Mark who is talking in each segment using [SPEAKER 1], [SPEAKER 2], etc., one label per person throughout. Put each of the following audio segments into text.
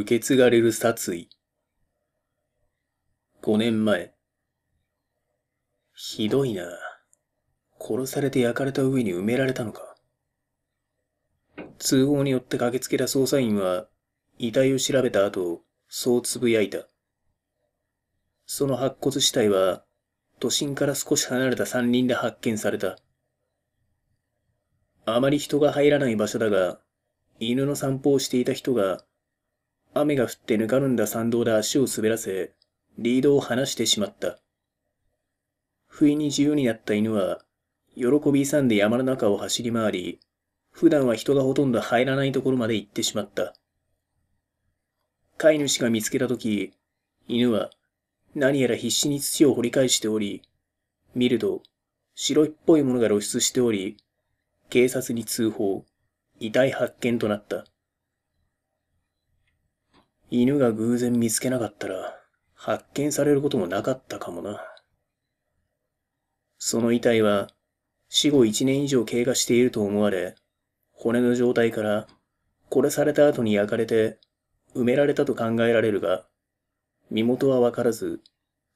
[SPEAKER 1] 受け継がれる殺意。5年前。ひどいな。殺されて焼かれた上に埋められたのか。通報によって駆けつけた捜査員は、遺体を調べた後、そうつぶやいた。その白骨死体は、都心から少し離れた山林で発見された。あまり人が入らない場所だが、犬の散歩をしていた人が雨が降ってぬかるんだ参道で足を滑らせ、リードを離してしまった。不意に自由になった犬は、喜び勇んで山の中を走り回り、普段は人がほとんど入らないところまで行ってしまった。飼い主が見つけたとき、犬は何やら必死に土を掘り返しており、見ると白いっぽいものが露出しており、警察に通報、遺体発見となった。犬が偶然見つけなかったら、発見されることもなかったかもな。その遺体は、死後一年以上経過していると思われ、骨の状態から、殺された後に焼かれて、埋められたと考えられるが、身元はわからず、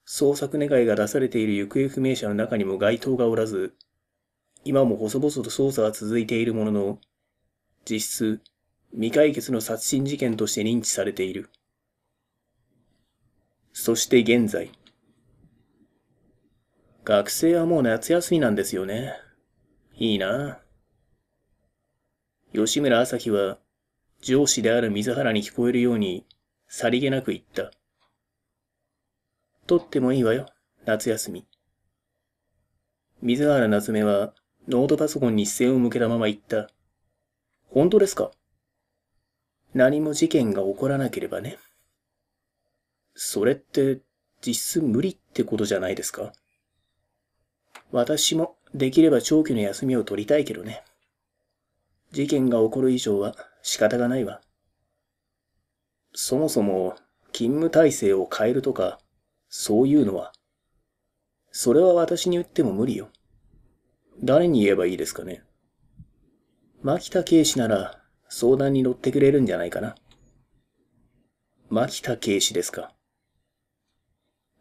[SPEAKER 1] 捜索願いが出されている行方不明者の中にも該当がおらず、今も細々と捜査は続いているものの、実質、未解決の殺人事件として認知されている。そして現在。学生はもう夏休みなんですよね。いいな。吉村朝日は、上司である水原に聞こえるように、さりげなく言った。とってもいいわよ、夏休み。水原夏目は、ノートパソコンに視線を向けたまま言った。本当ですか何も事件が起こらなければね。それって、実質無理ってことじゃないですか私も、できれば長期の休みを取りたいけどね。事件が起こる以上は仕方がないわ。そもそも、勤務体制を変えるとか、そういうのは、それは私に言っても無理よ。誰に言えばいいですかね。牧田警視なら相談に乗ってくれるんじゃないかな。牧田警視ですか。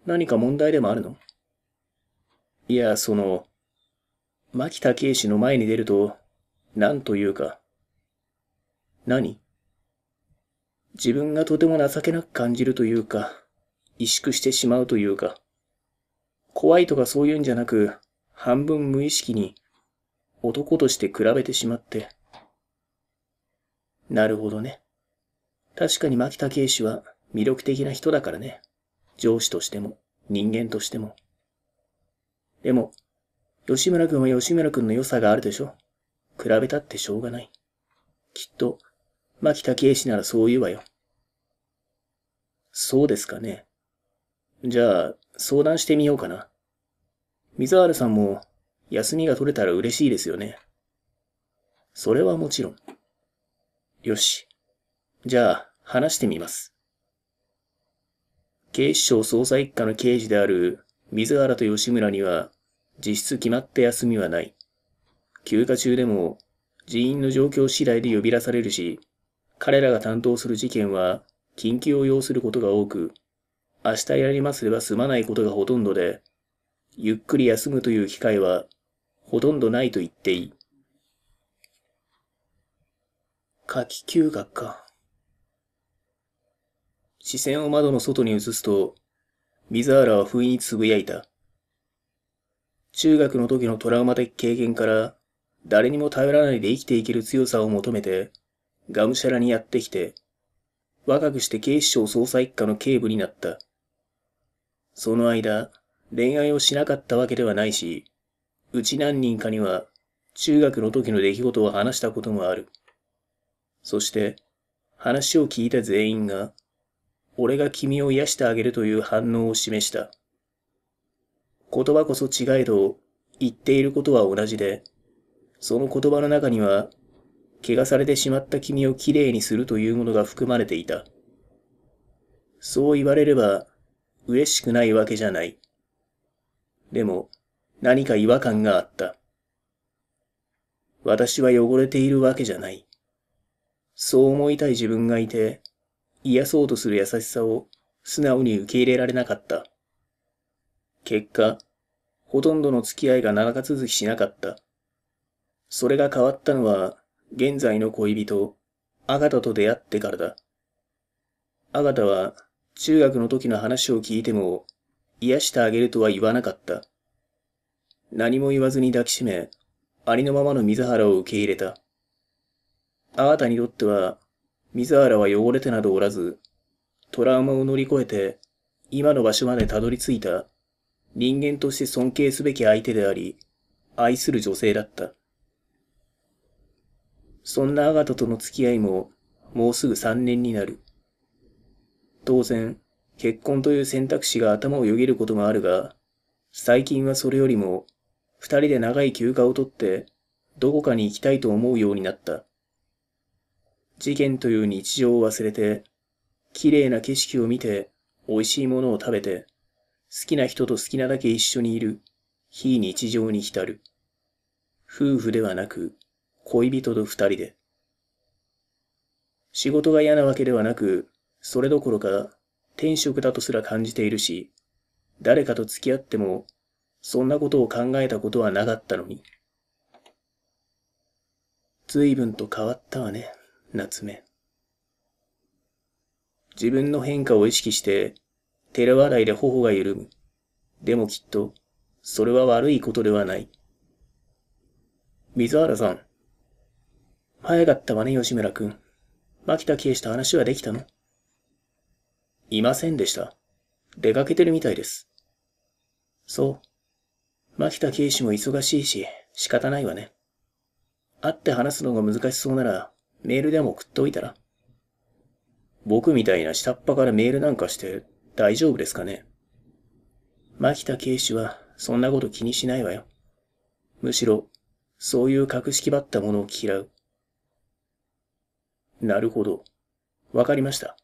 [SPEAKER 1] 何か問題でもあるのいや、その、牧田警視の前に出ると、何というか、何自分がとても情けなく感じるというか、萎縮してしまうというか、怖いとかそういうんじゃなく、半分無意識に男として比べてしまって、なるほどね。確かに牧田啓司は魅力的な人だからね。上司としても、人間としても。でも、吉村君は吉村君の良さがあるでしょ比べたってしょうがない。きっと、牧田啓司ならそう言うわよ。そうですかね。じゃあ、相談してみようかな。水原さんも、休みが取れたら嬉しいですよね。それはもちろん。よし。じゃあ、話してみます。警視庁捜査一課の刑事である水原と吉村には、実質決まった休みはない。休暇中でも、人員の状況次第で呼び出されるし、彼らが担当する事件は、緊急を要することが多く、明日やりますれば済まないことがほとんどで、ゆっくり休むという機会は、ほとんどないと言っていい。夏季休学か。視線を窓の外に移すと、ビザーラは不意に呟いた。中学の時のトラウマ的経験から、誰にも頼らないで生きていける強さを求めて、がむしゃらにやってきて、若くして警視庁捜査一課の警部になった。その間、恋愛をしなかったわけではないし、うち何人かには中学の時の出来事を話したこともある。そして、話を聞いた全員が、俺が君を癒してあげるという反応を示した。言葉こそ違えど、言っていることは同じで、その言葉の中には、怪我されてしまった君をきれいにするというものが含まれていた。そう言われれば、嬉しくないわけじゃない。でも、何か違和感があった。私は汚れているわけじゃない。そう思いたい自分がいて、癒そうとする優しさを素直に受け入れられなかった。結果、ほとんどの付き合いが長続きしなかった。それが変わったのは、現在の恋人、アガタと出会ってからだ。アガタは、中学の時の話を聞いても、癒してあげるとは言わなかった。何も言わずに抱きしめ、ありのままの水原を受け入れた。あなたにとっては、水原は汚れてなどおらず、トラウマを乗り越えて、今の場所までたどり着いた、人間として尊敬すべき相手であり、愛する女性だった。そんなアガトとの付き合いも、もうすぐ3年になる。当然、結婚という選択肢が頭をよぎることもあるが、最近はそれよりも、二人で長い休暇をとって、どこかに行きたいと思うようになった。事件という日常を忘れて、綺麗な景色を見て、美味しいものを食べて、好きな人と好きなだけ一緒にいる、非日常に浸る。夫婦ではなく、恋人と二人で。仕事が嫌なわけではなく、それどころか、転職だとすら感じているし、誰かと付き合っても、そんなことを考えたことはなかったのに。随分と変わったわね。夏目。自分の変化を意識して、照れ笑いで頬が緩む。でもきっと、それは悪いことではない。水原さん。早かったわね、吉村くん。牧田啓司と話はできたのいませんでした。出かけてるみたいです。そう。牧田啓司も忙しいし、仕方ないわね。会って話すのが難しそうなら、メールでも送っといたら。僕みたいな下っ端からメールなんかして大丈夫ですかね牧田警視はそんなこと気にしないわよ。むしろ、そういう格式ばったものを嫌う。なるほど。わかりました。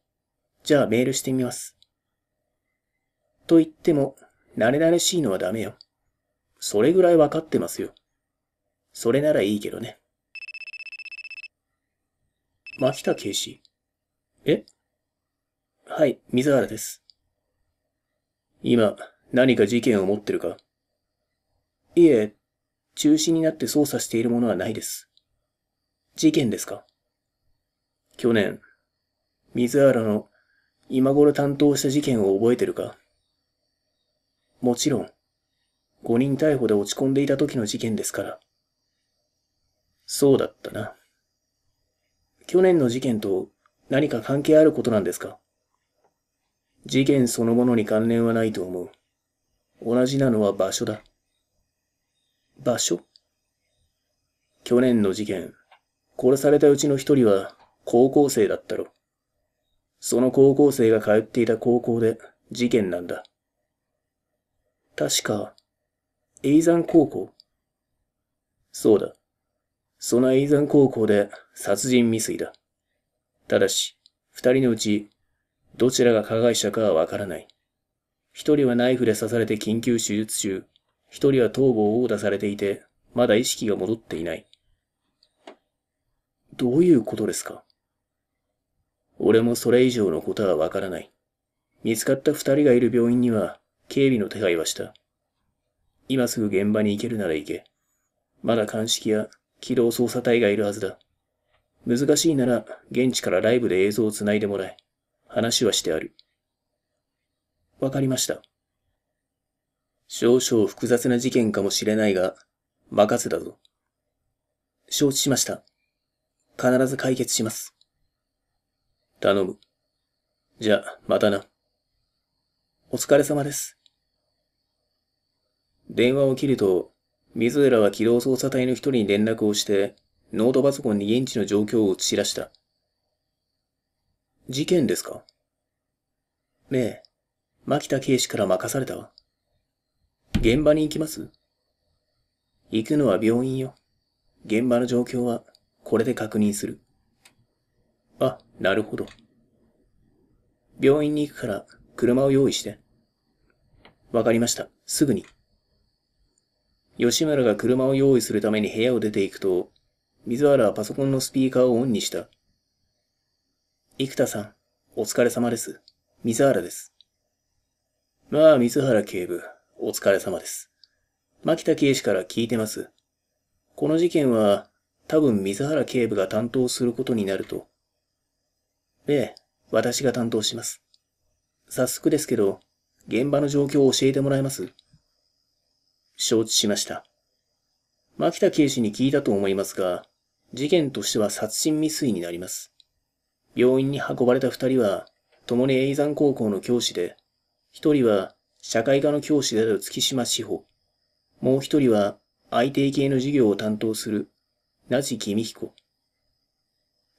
[SPEAKER 1] じゃあメールしてみます。と言っても、慣れ慣れしいのはダメよ。それぐらいわかってますよ。それならいいけどね。牧田警視。えはい、水原です。今、何か事件を持ってるかいえ、中止になって捜査しているものはないです。事件ですか去年、水原の今頃担当した事件を覚えてるかもちろん、誤認逮捕で落ち込んでいた時の事件ですから。そうだったな。去年の事件と何か関係あることなんですか事件そのものに関連はないと思う。同じなのは場所だ。場所去年の事件、殺されたうちの一人は高校生だったろ。その高校生が通っていた高校で事件なんだ。確か、永山高校そうだ。その永山高校で殺人未遂だ。ただし、二人のうち、どちらが加害者かはわからない。一人はナイフで刺されて緊急手術中、一人は頭部を殴打されていて、まだ意識が戻っていない。どういうことですか俺もそれ以上のことはわからない。見つかった二人がいる病院には警備の手配はした。今すぐ現場に行けるなら行け。まだ鑑識や機動捜査隊がいるはずだ。難しいなら、現地からライブで映像をつないでもらえ。話はしてある。わかりました。少々複雑な事件かもしれないが、任せだぞ。承知しました。必ず解決します。頼む。じゃあ、またな。お疲れ様です。電話を切ると、水浦は機動捜査隊の一人に連絡をして、ノートパソコンに現地の状況を映し出した。事件ですかねえ、牧田警視から任されたわ。現場に行きます行くのは病院よ。現場の状況は、これで確認する。あ、なるほど。病院に行くから、車を用意して。わかりました。すぐに。吉村が車を用意するために部屋を出て行くと、水原はパソコンのスピーカーをオンにした。生田さん、お疲れ様です。水原です。まあ、水原警部、お疲れ様です。牧田警視から聞いてます。この事件は、多分水原警部が担当することになると。で、私が担当します。早速ですけど、現場の状況を教えてもらえます承知しました。牧田刑事に聞いたと思いますが、事件としては殺人未遂になります。病院に運ばれた二人は、共に永山高校の教師で、一人は社会科の教師である月島志保、もう一人は IT 系の授業を担当する、那智君彦。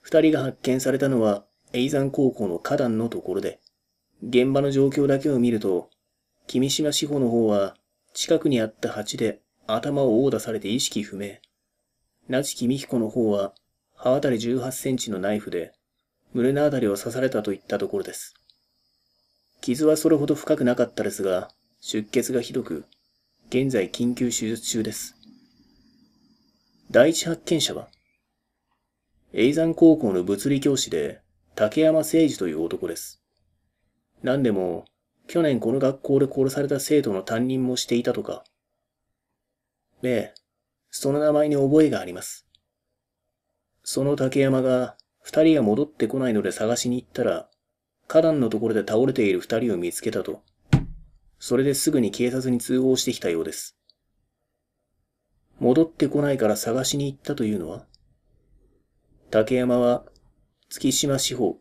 [SPEAKER 1] 二人が発見されたのは、永山高校の花壇のところで、現場の状況だけを見ると、君島志保の方は、近くにあった鉢で頭を殴打されて意識不明。那きみひこの方は、刃渡り18センチのナイフで、胸のあたりを刺されたといったところです。傷はそれほど深くなかったですが、出血がひどく、現在緊急手術中です。第一発見者は、永山高校の物理教師で、竹山誠二という男です。何でも、去年この学校で殺された生徒の担任もしていたとか。ええ、その名前に覚えがあります。その竹山が、二人が戻ってこないので探しに行ったら、花壇のところで倒れている二人を見つけたと。それですぐに警察に通報してきたようです。戻ってこないから探しに行ったというのは竹山は、月島志保、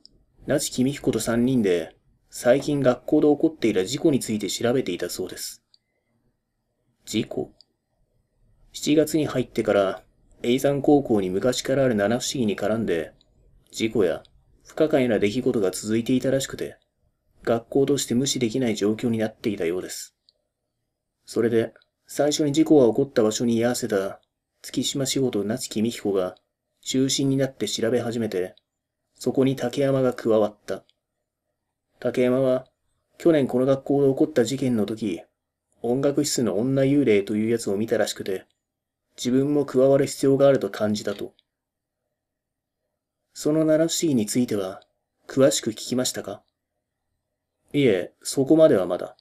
[SPEAKER 1] 那智君彦と三人で、最近学校で起こっている事故について調べていたそうです。事故 ?7 月に入ってから、永山高校に昔からある七不思議に絡んで、事故や不可解な出来事が続いていたらしくて、学校として無視できない状況になっていたようです。それで、最初に事故が起こった場所に居合わせた月島仕事那智木美彦が中心になって調べ始めて、そこに竹山が加わった。竹山は、去年この学校で起こった事件の時、音楽室の女幽霊というやつを見たらしくて、自分も加わる必要があると感じたと。その七不思議については、詳しく聞きましたかいえ、そこまではまだ。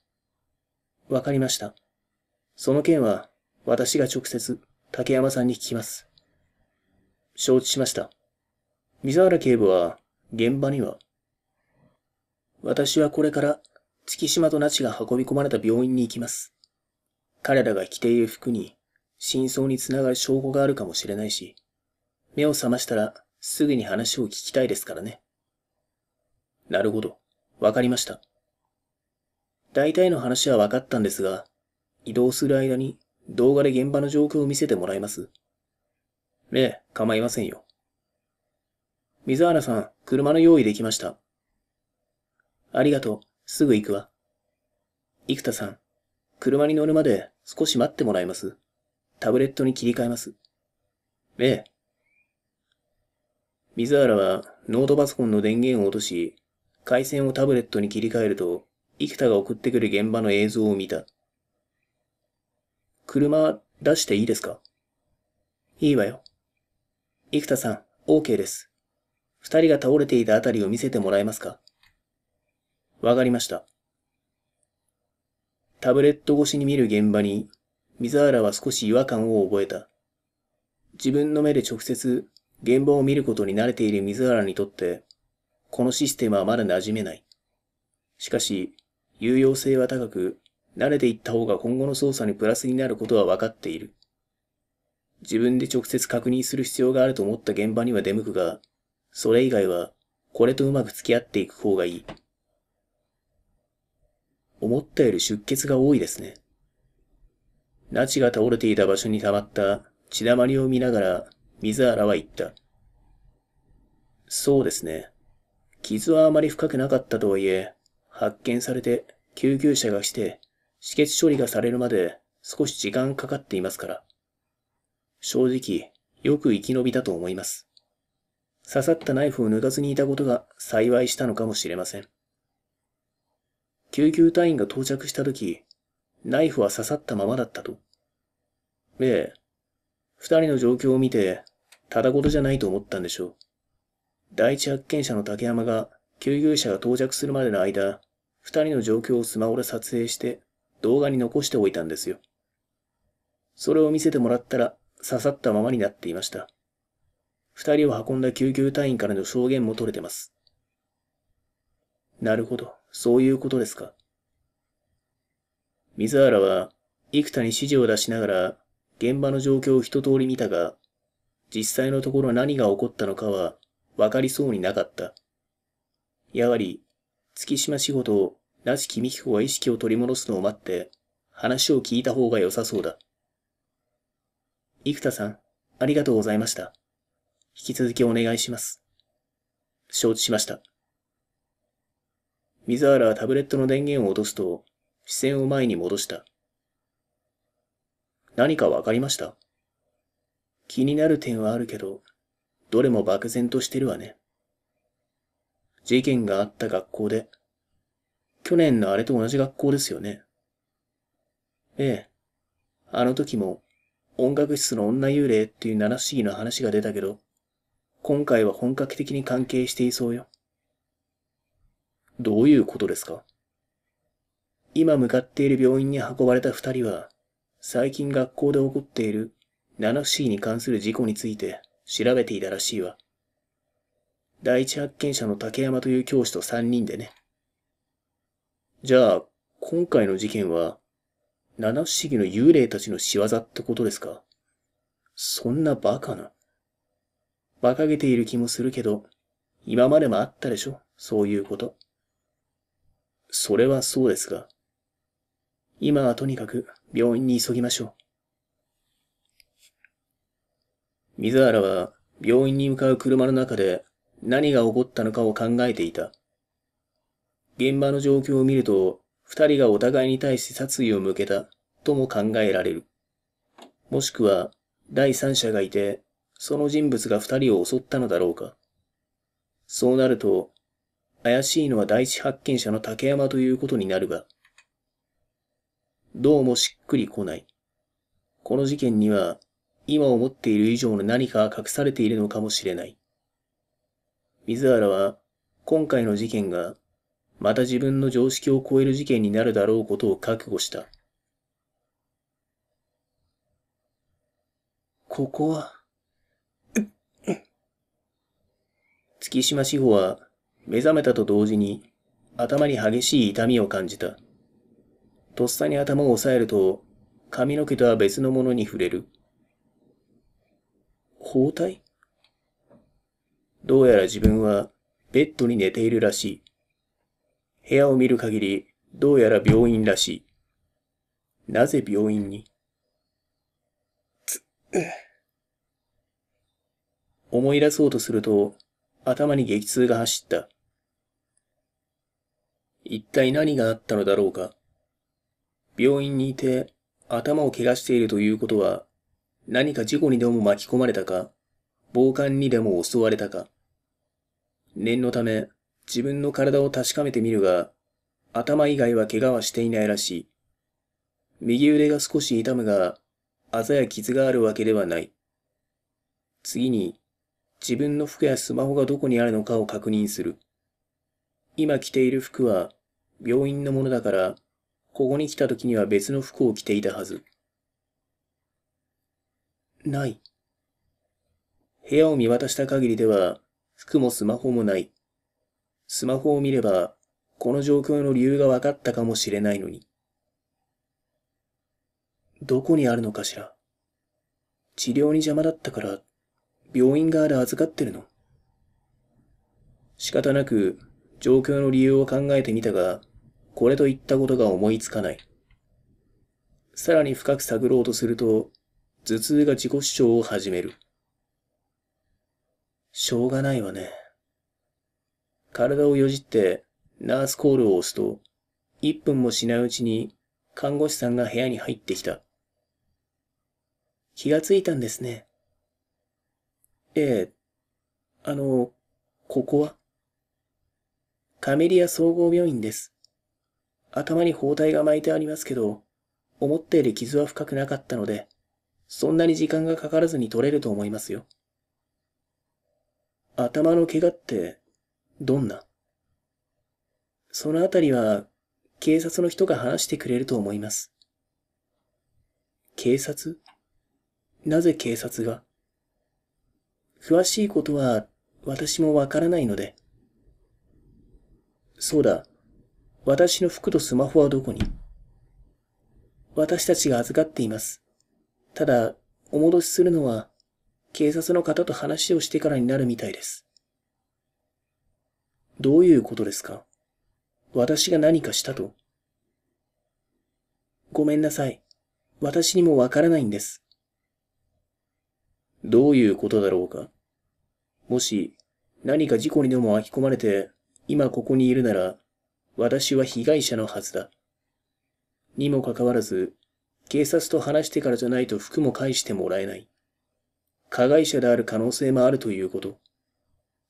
[SPEAKER 1] わかりました。その件は、私が直接、竹山さんに聞きます。承知しました。水原警部は、現場には私はこれから、月島と那智が運び込まれた病院に行きます。彼らが着ている服に、真相につながる証拠があるかもしれないし、目を覚ましたら、すぐに話を聞きたいですからね。なるほど。わかりました。大体の話はわかったんですが、移動する間に動画で現場の状況を見せてもらえますええ、構いませんよ。水原さん、車の用意できました。ありがとう。すぐ行くわ。生田さん、車に乗るまで少し待ってもらえますタブレットに切り替えます。ええ。水原はノートパソコンの電源を落とし、回線をタブレットに切り替えると、生田が送ってくる現場の映像を見た。車出していいですかいいわよ。生田さん、OK です。二人が倒れていたあたりを見せてもらえますかわかりました。タブレット越しに見る現場に、水原は少し違和感を覚えた。自分の目で直接現場を見ることに慣れている水原にとって、このシステムはまだ馴染めない。しかし、有用性は高く、慣れていった方が今後の捜査にプラスになることは分かっている。自分で直接確認する必要があると思った現場には出向くが、それ以外は、これとうまく付き合っていく方がいい。思ったより出血が多いですね。ナチが倒れていた場所に溜まった血だまりを見ながら、水原は言った。そうですね。傷はあまり深くなかったとはいえ、発見されて救急車が来て、止血処理がされるまで少し時間かかっていますから。正直、よく生き延びたと思います。刺さったナイフを抜かずにいたことが幸いしたのかもしれません。救急隊員が到着した時、ナイフは刺さったままだったと。で、二人の状況を見て、ただ事じゃないと思ったんでしょう。第一発見者の竹山が、救急車が到着するまでの間、二人の状況をスマホで撮影して、動画に残しておいたんですよ。それを見せてもらったら、刺さったままになっていました。二人を運んだ救急隊員からの証言も取れてます。なるほど。そういうことですか。水原は、幾田に指示を出しながら、現場の状況を一通り見たが、実際のところ何が起こったのかは、わかりそうになかった。やはり、月島仕事を、なし君彦が意識を取り戻すのを待って、話を聞いた方が良さそうだ。幾田さん、ありがとうございました。引き続きお願いします。承知しました。水原はタブレットの電源を落とすと、視線を前に戻した。何かわかりました気になる点はあるけど、どれも漠然としてるわね。事件があった学校で、去年のあれと同じ学校ですよね。ええ。あの時も、音楽室の女幽霊っていう七不思議の話が出たけど、今回は本格的に関係していそうよ。どういうことですか今向かっている病院に運ばれた二人は、最近学校で起こっている 7C に関する事故について調べていたらしいわ。第一発見者の竹山という教師と三人でね。じゃあ、今回の事件は、七不思議の幽霊たちの仕業ってことですかそんなバカな。馬鹿げている気もするけど、今までもあったでしょそういうこと。それはそうですが。今はとにかく病院に急ぎましょう。水原は病院に向かう車の中で何が起こったのかを考えていた。現場の状況を見ると、二人がお互いに対して殺意を向けたとも考えられる。もしくは、第三者がいて、その人物が二人を襲ったのだろうか。そうなると、怪しいのは第一発見者の竹山ということになるが、どうもしっくりこない。この事件には、今思っている以上の何かが隠されているのかもしれない。水原は、今回の事件が、また自分の常識を超える事件になるだろうことを覚悟した。ここは、月島志保は目覚めたと同時に、頭に激しい痛みを感じた。とっさに頭を押さえると、髪の毛とは別のものに触れる。包帯どうやら自分はベッドに寝ているらしい。部屋を見る限り、どうやら病院らしい。なぜ病院につ、思い出そうとすると、頭に激痛が走った。一体何があったのだろうか。病院にいて頭を怪我しているということは、何か事故にでも巻き込まれたか、暴漢にでも襲われたか。念のため、自分の体を確かめてみるが、頭以外は怪我はしていないらしい。右腕が少し痛むが、あざや傷があるわけではない。次に、自分の服やスマホがどこにあるのかを確認する。今着ている服は病院のものだから、ここに来た時には別の服を着ていたはず。ない。部屋を見渡した限りでは、服もスマホもない。スマホを見れば、この状況の理由が分かったかもしれないのに。どこにあるのかしら。治療に邪魔だったから、病院側で預かってるの。仕方なく、状況の理由を考えてみたが、これといったことが思いつかない。さらに深く探ろうとすると、頭痛が自己主張を始める。しょうがないわね。体をよじって、ナースコールを押すと、1分もしないうちに、看護師さんが部屋に入ってきた。気がついたんですね。ええ。あの、ここはカメリア総合病院です。頭に包帯が巻いてありますけど、思ったより傷は深くなかったので、そんなに時間がかからずに取れると思いますよ。頭の怪我って、どんなそのあたりは、警察の人が話してくれると思います。警察なぜ警察が詳しいことは、私もわからないので。そうだ。私の服とスマホはどこに私たちが預かっています。ただ、お戻しするのは、警察の方と話をしてからになるみたいです。どういうことですか私が何かしたと。ごめんなさい。私にもわからないんです。どういうことだろうかもし、何か事故にでも巻き込まれて今ここにいるなら、私は被害者のはずだ。にもかかわらず、警察と話してからじゃないと服も返してもらえない。加害者である可能性もあるということ。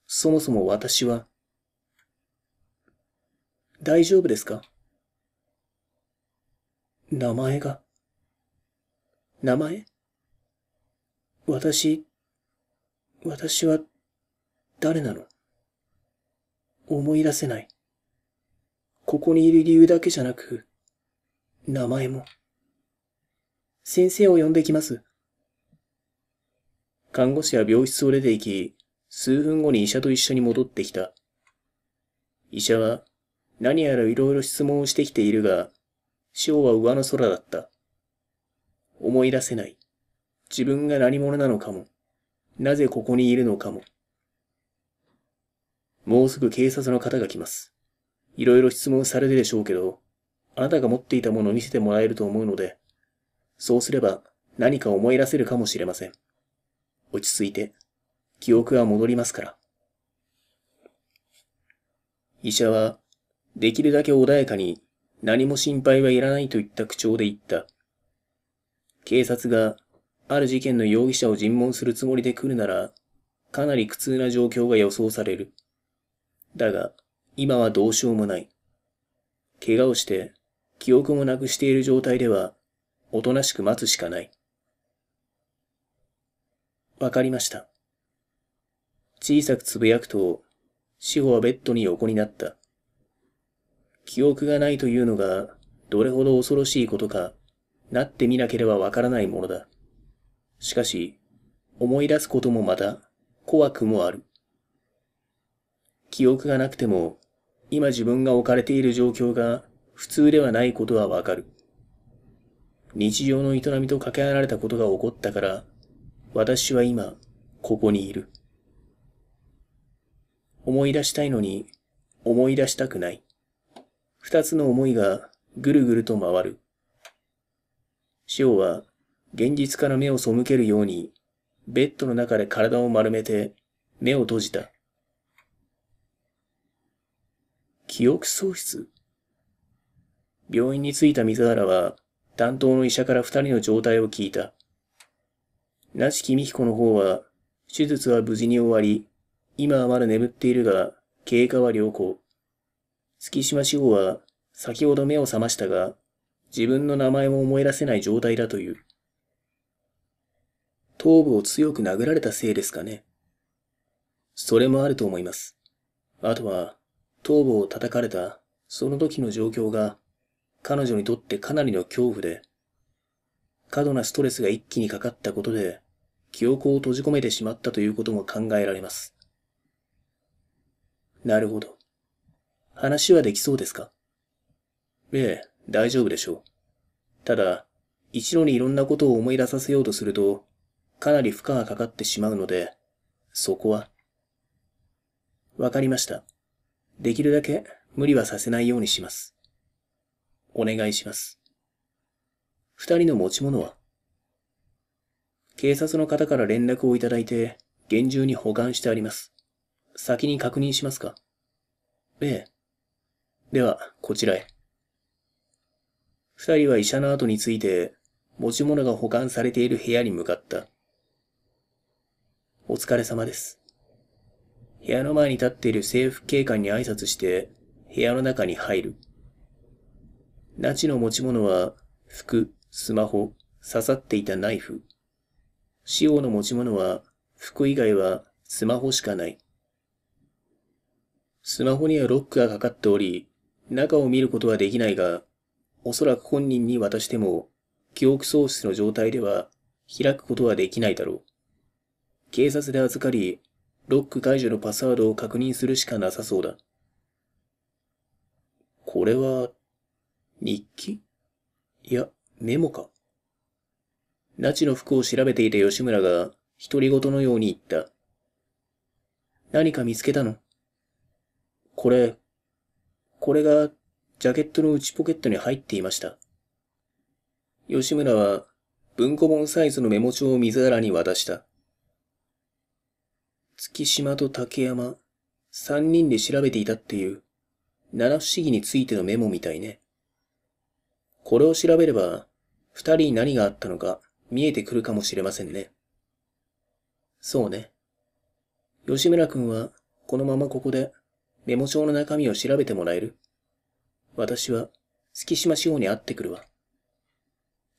[SPEAKER 1] そもそも私は、大丈夫ですか名前が。名前私、私は、誰なの思い出せない。ここにいる理由だけじゃなく、名前も。先生を呼んできます。看護師は病室を出て行き、数分後に医者と一緒に戻ってきた。医者は何やら色々質問をしてきているが、章は上の空だった。思い出せない。自分が何者なのかも。なぜここにいるのかも。もうすぐ警察の方が来ます。いろいろ質問されるでしょうけど、あなたが持っていたものを見せてもらえると思うので、そうすれば何か思い出せるかもしれません。落ち着いて、記憶は戻りますから。医者は、できるだけ穏やかに、何も心配はいらないといった口調で言った。警察が、ある事件の容疑者を尋問するつもりで来るなら、かなり苦痛な状況が予想される。だが、今はどうしようもない。怪我をして、記憶もなくしている状態では、おとなしく待つしかない。わかりました。小さくつぶやくと、志保はベッドに横になった。記憶がないというのが、どれほど恐ろしいことか、なってみなければわからないものだ。しかし、思い出すこともまた、怖くもある。記憶がなくても、今自分が置かれている状況が普通ではないことはわかる。日常の営みと掛け合われたことが起こったから、私は今、ここにいる。思い出したいのに、思い出したくない。二つの思いがぐるぐると回る。塩は現実から目を背けるように、ベッドの中で体を丸めて目を閉じた。記憶喪失病院に着いた水原は、担当の医者から二人の状態を聞いた。なしきみひこの方は、手術は無事に終わり、今はまだ眠っているが、経過は良好。月島志保は、先ほど目を覚ましたが、自分の名前も思い出せない状態だという。頭部を強く殴られたせいですかね。それもあると思います。あとは、頭部を叩かれた、その時の状況が、彼女にとってかなりの恐怖で、過度なストレスが一気にかかったことで、記憶を閉じ込めてしまったということも考えられます。なるほど。話はできそうですかええ、大丈夫でしょう。ただ、一度にいろんなことを思い出させようとすると、かなり負荷がかかってしまうので、そこは。わかりました。できるだけ無理はさせないようにします。お願いします。二人の持ち物は警察の方から連絡をいただいて、厳重に保管してあります。先に確認しますかええ。では、こちらへ。二人は医者の後について、持ち物が保管されている部屋に向かった。お疲れ様です。部屋の前に立っている政府警官に挨拶して、部屋の中に入る。ナチの持ち物は、服、スマホ、刺さっていたナイフ。シオの持ち物は、服以外はスマホしかない。スマホにはロックがかかっており、中を見ることはできないが、おそらく本人に渡しても、記憶喪失の状態では開くことはできないだろう。警察で預かり、ロック解除のパスワードを確認するしかなさそうだ。これは、日記いや、メモか。ナチの服を調べていた吉村が、独り言のように言った。何か見つけたのこれ、これが、ジャケットの内ポケットに入っていました。吉村は、文庫本サイズのメモ帳を水原に渡した。月島と竹山、三人で調べていたっていう、七不思議についてのメモみたいね。これを調べれば、二人に何があったのか見えてくるかもしれませんね。そうね。吉村くんは、このままここで、メモ帳の中身を調べてもらえる私は、月島志望に会ってくるわ。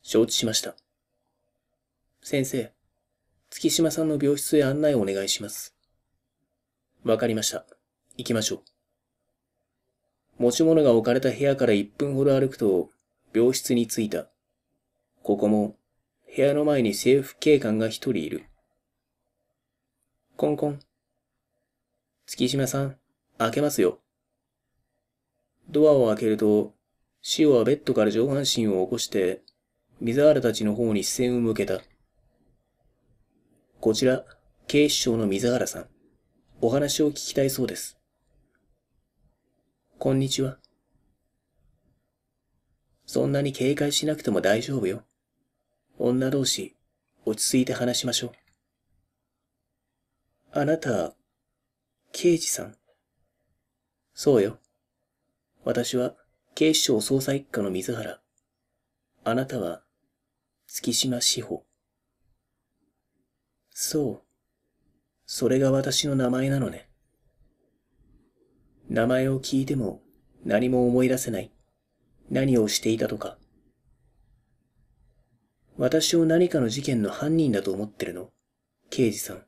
[SPEAKER 1] 承知しました。先生、月島さんの病室へ案内をお願いします。わかりました。行きましょう。持ち物が置かれた部屋から1分ほど歩くと、病室に着いた。ここも、部屋の前に政府警官が一人いる。コンコン。月島さん、開けますよ。ドアを開けると、塩はベッドから上半身を起こして、水原たちの方に視線を向けた。こちら、警視庁の水原さん。お話を聞きたいそうです。こんにちは。そんなに警戒しなくても大丈夫よ。女同士、落ち着いて話しましょう。あなた、刑事さん。そうよ。私は、警視庁捜査一課の水原。あなたは、月島志保。そう。それが私の名前なのね。名前を聞いても何も思い出せない。何をしていたとか。私を何かの事件の犯人だと思ってるの刑事さん。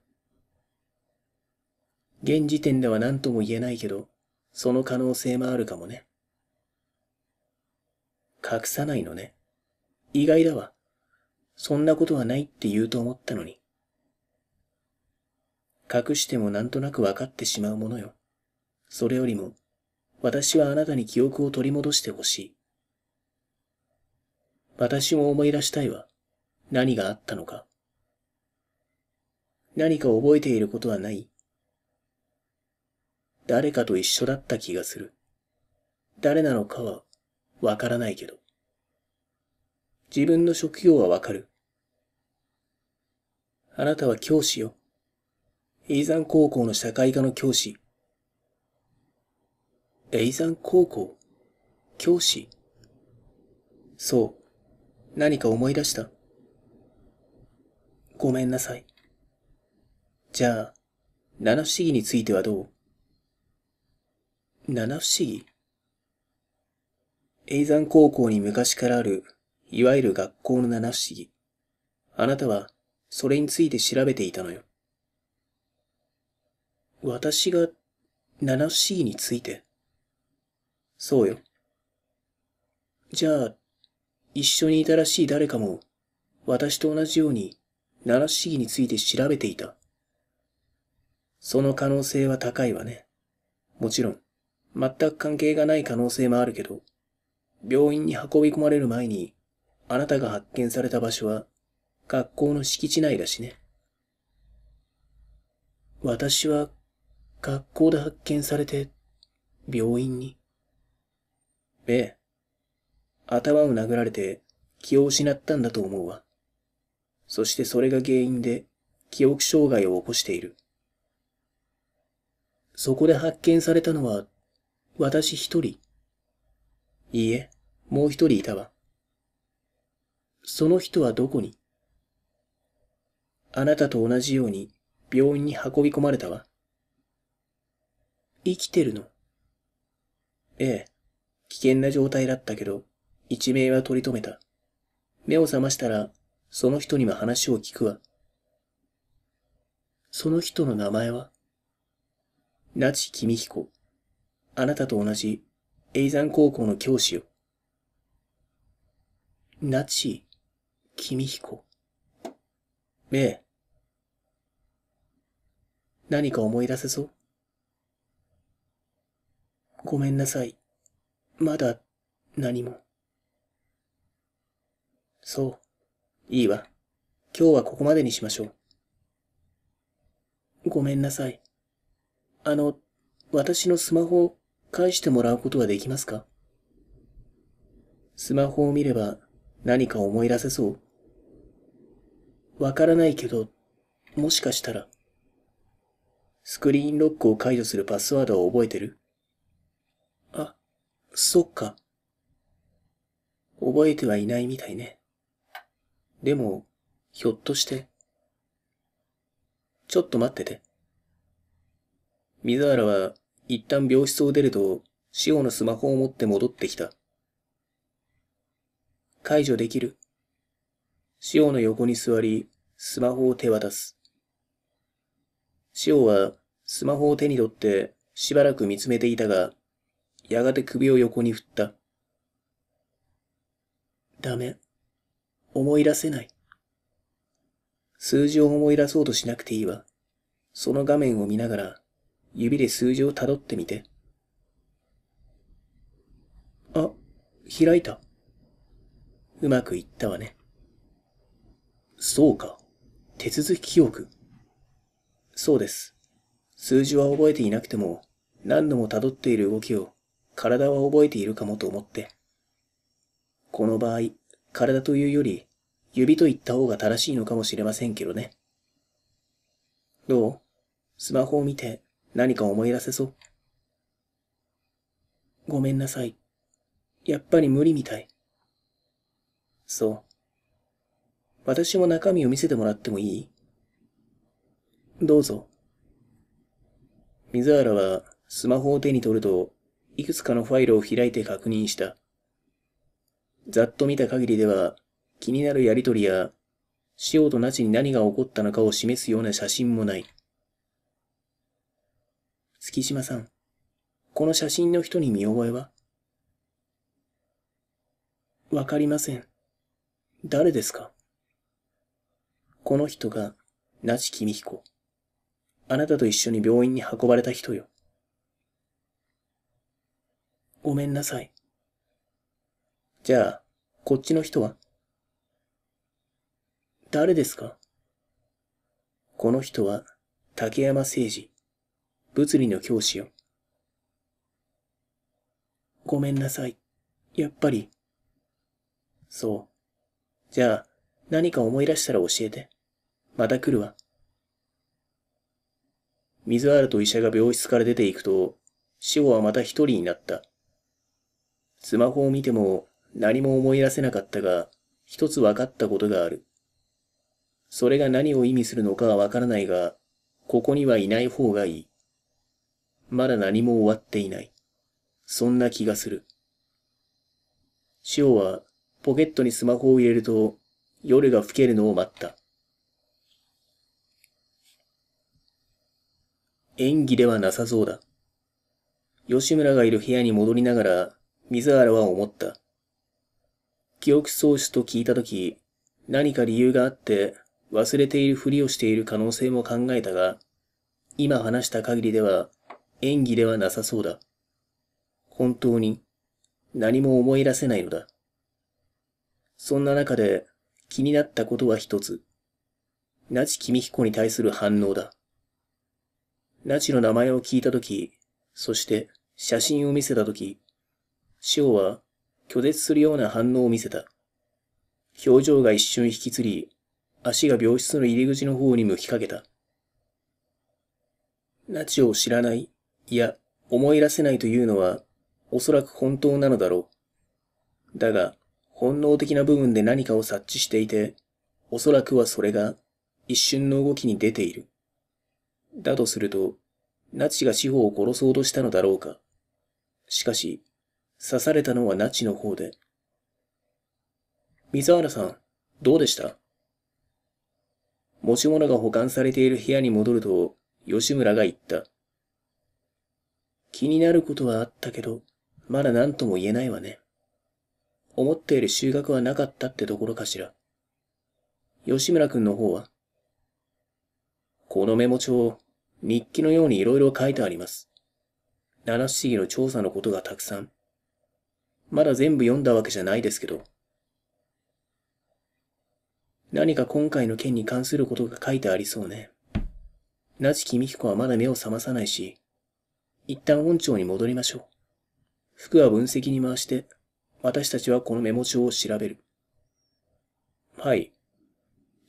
[SPEAKER 1] 現時点では何とも言えないけど、その可能性もあるかもね。隠さないのね。意外だわ。そんなことはないって言うと思ったのに。隠してもなんとなくわかってしまうものよ。それよりも、私はあなたに記憶を取り戻してほしい。私も思い出したいわ。何があったのか。何か覚えていることはない誰かと一緒だった気がする。誰なのかはわからないけど。自分の職業はわかる。あなたは教師よ。永山高校の社会科の教師。永山高校教師そう。何か思い出した。ごめんなさい。じゃあ、七不思議についてはどう七不思議永山高校に昔からある、いわゆる学校の七不思議。あなたは、それについて調べていたのよ。私が 7C について。そうよ。じゃあ、一緒にいたらしい誰かも、私と同じように 7C について調べていた。その可能性は高いわね。もちろん、全く関係がない可能性もあるけど、病院に運び込まれる前に、あなたが発見された場所は、学校の敷地内だしね。私は学校で発見されて、病院に。ええ。頭を殴られて気を失ったんだと思うわ。そしてそれが原因で記憶障害を起こしている。そこで発見されたのは私一人。いいえ、もう一人いたわ。その人はどこにあなたと同じように病院に運び込まれたわ。生きてるの。ええ。危険な状態だったけど、一命は取り留めた。目を覚ましたら、その人にも話を聞くわ。その人の名前は那智君彦。あなたと同じ、永山高校の教師よ。那智君彦。ええ。何か思い出せそうごめんなさい。まだ、何も。そう。いいわ。今日はここまでにしましょう。ごめんなさい。あの、私のスマホを返してもらうことはできますかスマホを見れば何か思い出せそうわからないけど、もしかしたら。スクリーンロックを解除するパスワードを覚えてるそっか。覚えてはいないみたいね。でも、ひょっとして。ちょっと待ってて。水原は、一旦病室を出ると、潮のスマホを持って戻ってきた。解除できる。塩の横に座り、スマホを手渡す。塩は、スマホを手に取って、しばらく見つめていたが、やがて首を横に振った。ダメ。思い出せない。数字を思い出そうとしなくていいわ。その画面を見ながら、指で数字を辿ってみて。あ、開いた。うまくいったわね。そうか。手続き記憶。そうです。数字は覚えていなくても、何度も辿っている動きを体は覚えているかもと思って。この場合、体というより、指と言った方が正しいのかもしれませんけどね。どうスマホを見て何か思い出せそうごめんなさい。やっぱり無理みたい。そう。私も中身を見せてもらってもいいどうぞ。水原はスマホを手に取るといくつかのファイルを開いて確認した。ざっと見た限りでは、気になるやりとりや、うとなしに何が起こったのかを示すような写真もない。月島さん、この写真の人に見覚えはわかりません。誰ですかこの人が、那智君彦。あなたと一緒に病院に運ばれた人よ。ごめんなさい。じゃあ、こっちの人は誰ですかこの人は、竹山誠二、物理の教師よ。ごめんなさい。やっぱり。そう。じゃあ、何か思い出したら教えて。また来るわ。水原と医者が病室から出て行くと、死後はまた一人になった。スマホを見ても何も思い出せなかったが、一つ分かったことがある。それが何を意味するのかはわからないが、ここにはいない方がいい。まだ何も終わっていない。そんな気がする。塩はポケットにスマホを入れると夜が更けるのを待った。演技ではなさそうだ。吉村がいる部屋に戻りながら水原は思った。記憶喪失と聞いたとき、何か理由があって忘れているふりをしている可能性も考えたが、今話した限りでは演技ではなさそうだ。本当に何も思い出せないのだ。そんな中で気になったことは一つ。那智君彦に対する反応だ。那智の名前を聞いたとき、そして写真を見せたとき、塩は拒絶するような反応を見せた。表情が一瞬引きつり、足が病室の入り口の方に向きかけた。ナチを知らない、いや、思い出せないというのは、おそらく本当なのだろう。だが、本能的な部分で何かを察知していて、おそらくはそれが、一瞬の動きに出ている。だとすると、ナチが司法を殺そうとしたのだろうか。しかし、刺されたのはナチの方で。水原さん、どうでした持ち物が保管されている部屋に戻ると、吉村が言った。気になることはあったけど、まだ何とも言えないわね。思っている収穫はなかったってところかしら。吉村くんの方はこのメモ帳、日記のように色々書いてあります。七不思議の調査のことがたくさん。まだ全部読んだわけじゃないですけど。何か今回の件に関することが書いてありそうね。なちきみひこはまだ目を覚まさないし、一旦音調に戻りましょう。服は分析に回して、私たちはこのメモ帳を調べる。はい。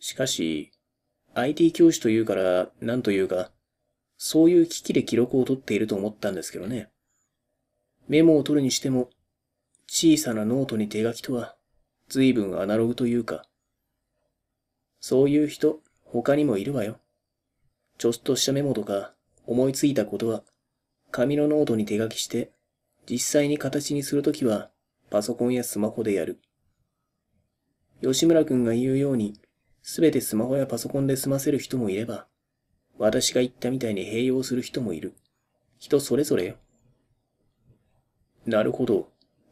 [SPEAKER 1] しかし、IT 教師というから、なんというか、そういう機器で記録を取っていると思ったんですけどね。メモを取るにしても、小さなノートに手書きとは、随分アナログというか。そういう人、他にもいるわよ。ちょっとしたメモとか、思いついたことは、紙のノートに手書きして、実際に形にするときは、パソコンやスマホでやる。吉村くんが言うように、すべてスマホやパソコンで済ませる人もいれば、私が言ったみたいに併用する人もいる。人それぞれよ。なるほど。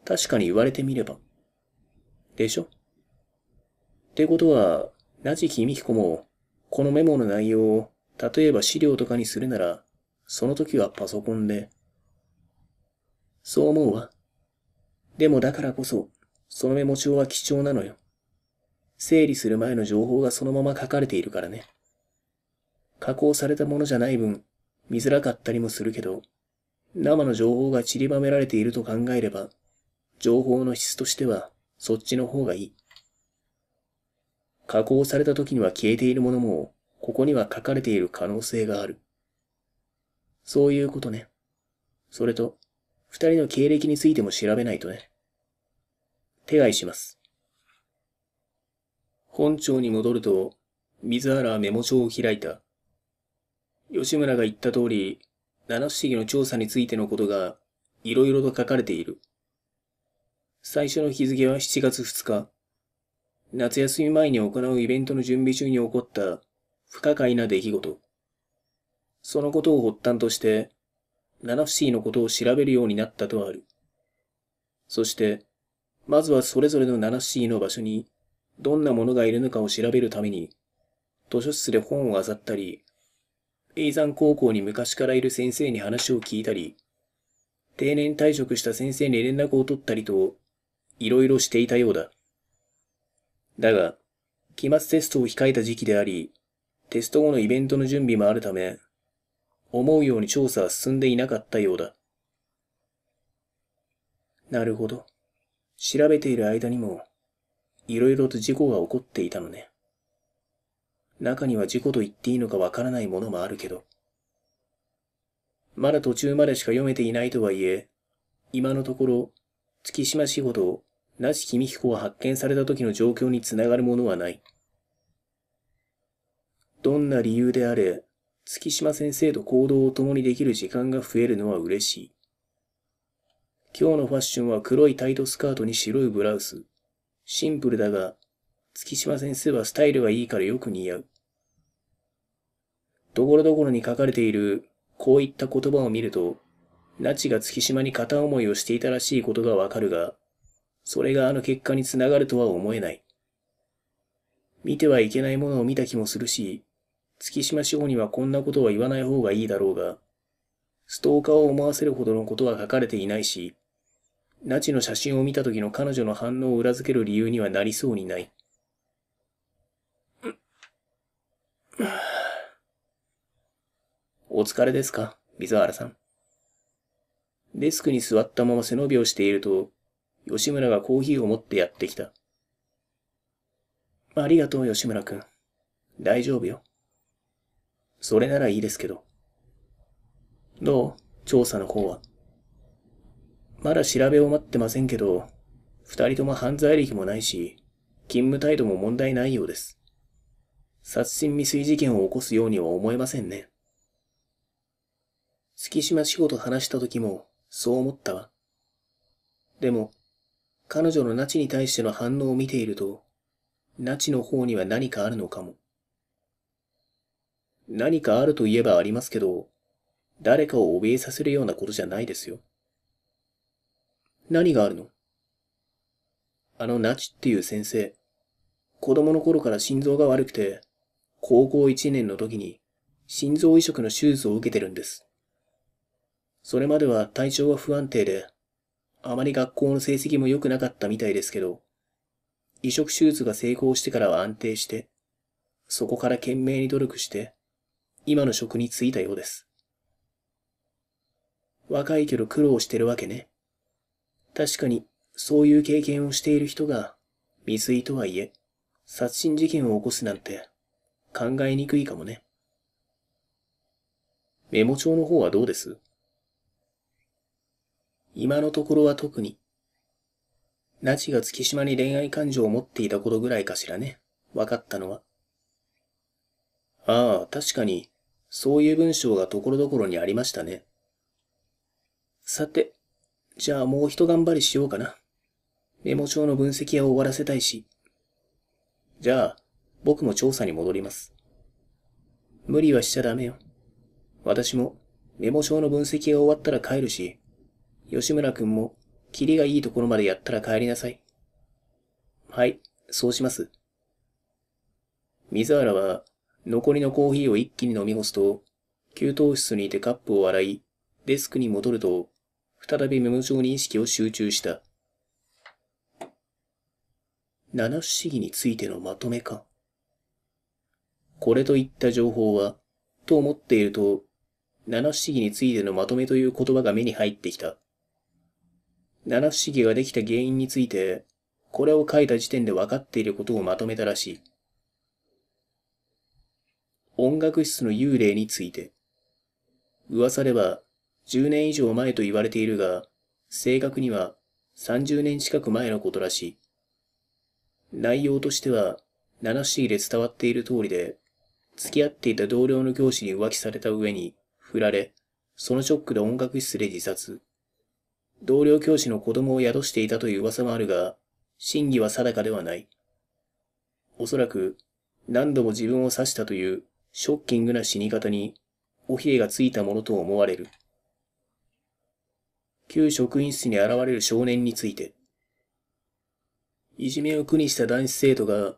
[SPEAKER 1] 確かに言われてみれば。でしょってことは、なじきみきこも、このメモの内容を、例えば資料とかにするなら、その時はパソコンで。そう思うわ。でもだからこそ、そのメモ帳は貴重なのよ。整理する前の情報がそのまま書かれているからね。加工されたものじゃない分、見づらかったりもするけど、生の情報が散りばめられていると考えれば、情報の質としては、そっちの方がいい。加工された時には消えているものも、ここには書かれている可能性がある。そういうことね。それと、二人の経歴についても調べないとね。手配します。本庁に戻ると、水原はメモ帳を開いた。吉村が言った通り、七不思議の調査についてのことが、いろいろと書かれている。最初の日付は7月2日。夏休み前に行うイベントの準備中に起こった不可解な出来事。そのことを発端として、七不思議のことを調べるようになったとある。そして、まずはそれぞれの七不思議の場所に、どんなものがいるのかを調べるために、図書室で本を漁ったり、永山高校に昔からいる先生に話を聞いたり、定年退職した先生に連絡を取ったりと、いろいろしていたようだ。だが、期末テストを控えた時期であり、テスト後のイベントの準備もあるため、思うように調査は進んでいなかったようだ。なるほど。調べている間にも、いろいろと事故が起こっていたのね。中には事故と言っていいのかわからないものもあるけど。まだ途中までしか読めていないとはいえ、今のところ、月島仕事、なし公彦が発見された時の状況につながるものはない。どんな理由であれ、月島先生と行動を共にできる時間が増えるのは嬉しい。今日のファッションは黒いタイトスカートに白いブラウス。シンプルだが、月島先生はスタイルがいいからよく似合う。ところどころに書かれている、こういった言葉を見ると、那智が月島に片思いをしていたらしいことがわかるが、それがあの結果につながるとは思えない。見てはいけないものを見た気もするし、月島志保にはこんなことは言わない方がいいだろうが、ストーカーを思わせるほどのことは書かれていないし、ナチの写真を見た時の彼女の反応を裏付ける理由にはなりそうにない。お疲れですか、水原さん。デスクに座ったまま背伸びをしていると、吉村がコーヒーを持ってやってきた。ありがとう、吉村くん。大丈夫よ。それならいいですけど。どう調査の方は。まだ調べを待ってませんけど、二人とも犯罪歴もないし、勤務態度も問題ないようです。殺人未遂事件を起こすようには思えませんね。月島志保と話した時も、そう思ったわ。でも、彼女のナチに対しての反応を見ていると、ナチの方には何かあるのかも。何かあると言えばありますけど、誰かを怯えさせるようなことじゃないですよ。何があるのあのナチっていう先生、子供の頃から心臓が悪くて、高校1年の時に心臓移植の手術を受けてるんです。それまでは体調は不安定で、あまり学校の成績も良くなかったみたいですけど、移植手術が成功してからは安定して、そこから懸命に努力して、今の職に就いたようです。若いけど苦労してるわけね。確かに、そういう経験をしている人が、未遂とはいえ、殺人事件を起こすなんて、考えにくいかもね。メモ帳の方はどうです今のところは特に。ナチが月島に恋愛感情を持っていたことぐらいかしらね。分かったのは。ああ、確かに、そういう文章がところどころにありましたね。さて、じゃあもう一頑張りしようかな。メモ帳の分析は終わらせたいし。じゃあ、僕も調査に戻ります。無理はしちゃダメよ。私もメモ帳の分析が終わったら帰るし、吉村くんも、キリがいいところまでやったら帰りなさい。はい、そうします。水原は、残りのコーヒーを一気に飲み干すと、給湯室にいてカップを洗い、デスクに戻ると、再びメモ帳に意識を集中した。七不思議についてのまとめか。これといった情報は、と思っていると、七不思議についてのまとめという言葉が目に入ってきた。七不思議ができた原因について、これを書いた時点で分かっていることをまとめたらしい。音楽室の幽霊について。噂では、10年以上前と言われているが、正確には30年近く前のことらしい。内容としては、七不思議で伝わっている通りで、付き合っていた同僚の教師に浮気された上に、振られ、そのショックで音楽室で自殺。同僚教師の子供を宿していたという噂もあるが、真偽は定かではない。おそらく、何度も自分を刺したというショッキングな死に方に、おひれがついたものと思われる。旧職員室に現れる少年について。いじめを苦にした男子生徒が、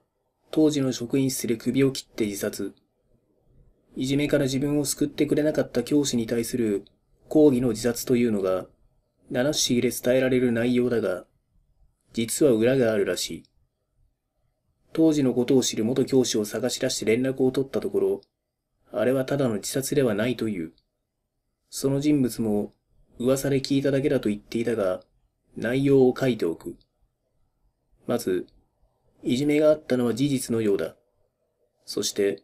[SPEAKER 1] 当時の職員室で首を切って自殺。いじめから自分を救ってくれなかった教師に対する抗議の自殺というのが、7C で伝えられる内容だが、実は裏があるらしい。当時のことを知る元教師を探し出して連絡を取ったところ、あれはただの自殺ではないという。その人物も噂で聞いただけだと言っていたが、内容を書いておく。まず、いじめがあったのは事実のようだ。そして、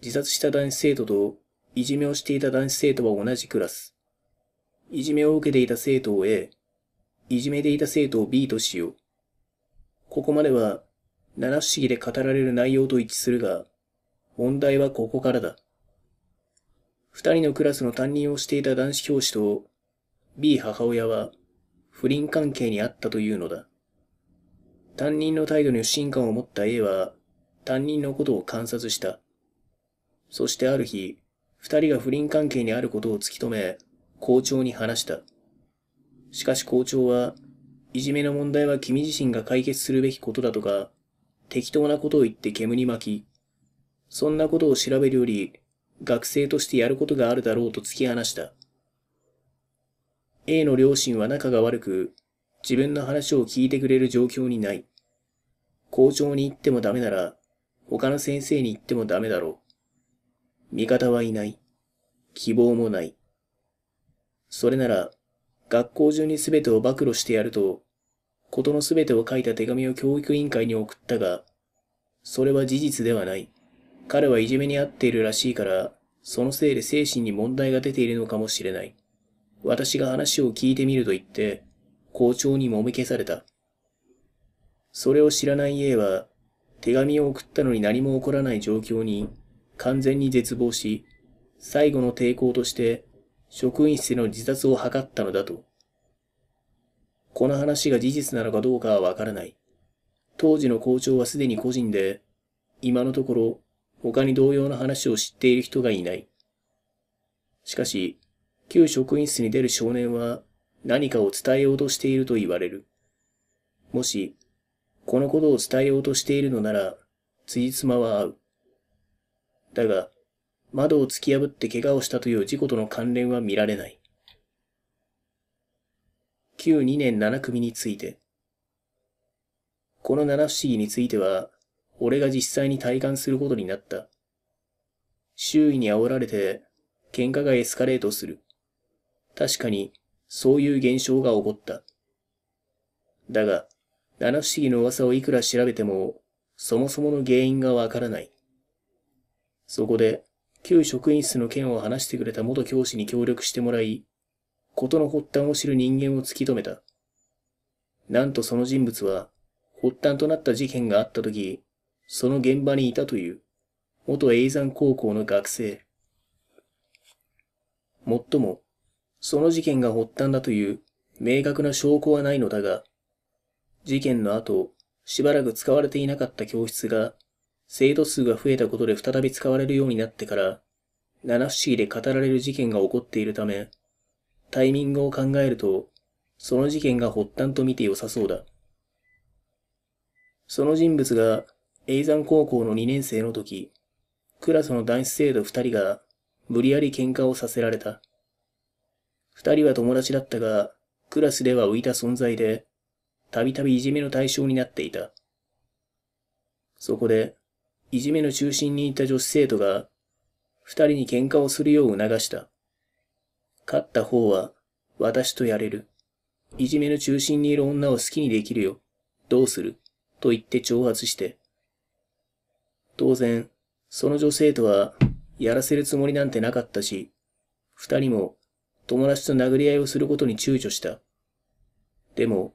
[SPEAKER 1] 自殺した男子生徒といじめをしていた男子生徒は同じクラス。いじめを受けていた生徒を A、いじめていた生徒を B としよう。ここまでは、七不思議で語られる内容と一致するが、問題はここからだ。二人のクラスの担任をしていた男子教師と B 母親は不倫関係にあったというのだ。担任の態度に不信感を持った A は担任のことを観察した。そしてある日、二人が不倫関係にあることを突き止め、校長に話した。しかし校長は、いじめの問題は君自身が解決するべきことだとか、適当なことを言って煙に巻き、そんなことを調べるより、学生としてやることがあるだろうと突き放した。A の両親は仲が悪く、自分の話を聞いてくれる状況にない。校長に行ってもダメなら、他の先生に行ってもダメだろう。味方はいない。希望もない。それなら、学校中に全てを暴露してやると、ことの全てを書いた手紙を教育委員会に送ったが、それは事実ではない。彼はいじめにあっているらしいから、そのせいで精神に問題が出ているのかもしれない。私が話を聞いてみると言って、校長にもみ消された。それを知らない A は、手紙を送ったのに何も起こらない状況に完全に絶望し、最後の抵抗として職員室での自殺を図ったのだと。この話が事実なのかどうかはわからない。当時の校長はすでに個人で、今のところ他に同様の話を知っている人がいない。しかし、旧職員室に出る少年は何かを伝えようとしていると言われる。もし、このことを伝えようとしているのなら、辻褄は合う。だが、窓を突き破って怪我をしたという事故との関連は見られない。旧2年7組について。この七不思議については、俺が実際に体感することになった。周囲に煽られて、喧嘩がエスカレートする。確かに、そういう現象が起こった。だが、七不思議の噂をいくら調べても、そもそもの原因がわからない。そこで、旧職員室の件を話してくれた元教師に協力してもらい、事の発端を知る人間を突き止めた。なんとその人物は、発端となった事件があった時、その現場にいたという、元永山高校の学生。もっとも、その事件が発端だという明確な証拠はないのだが、事件の後、しばらく使われていなかった教室が生徒数が増えたことで再び使われるようになってから、七不思議で語られる事件が起こっているため、タイミングを考えると、その事件が発端と見て良さそうだ。その人物が、永山高校の2年生の時、クラスの男子生徒2人が、無理やり喧嘩をさせられた。2人は友達だったが、クラスでは浮いた存在で、たびたびいじめの対象になっていた。そこで、いじめの中心にいた女子生徒が、二人に喧嘩をするよう促した。勝った方は、私とやれる。いじめの中心にいる女を好きにできるよ。どうすると言って挑発して。当然、その女生徒は、やらせるつもりなんてなかったし、二人も友達と殴り合いをすることに躊躇した。でも、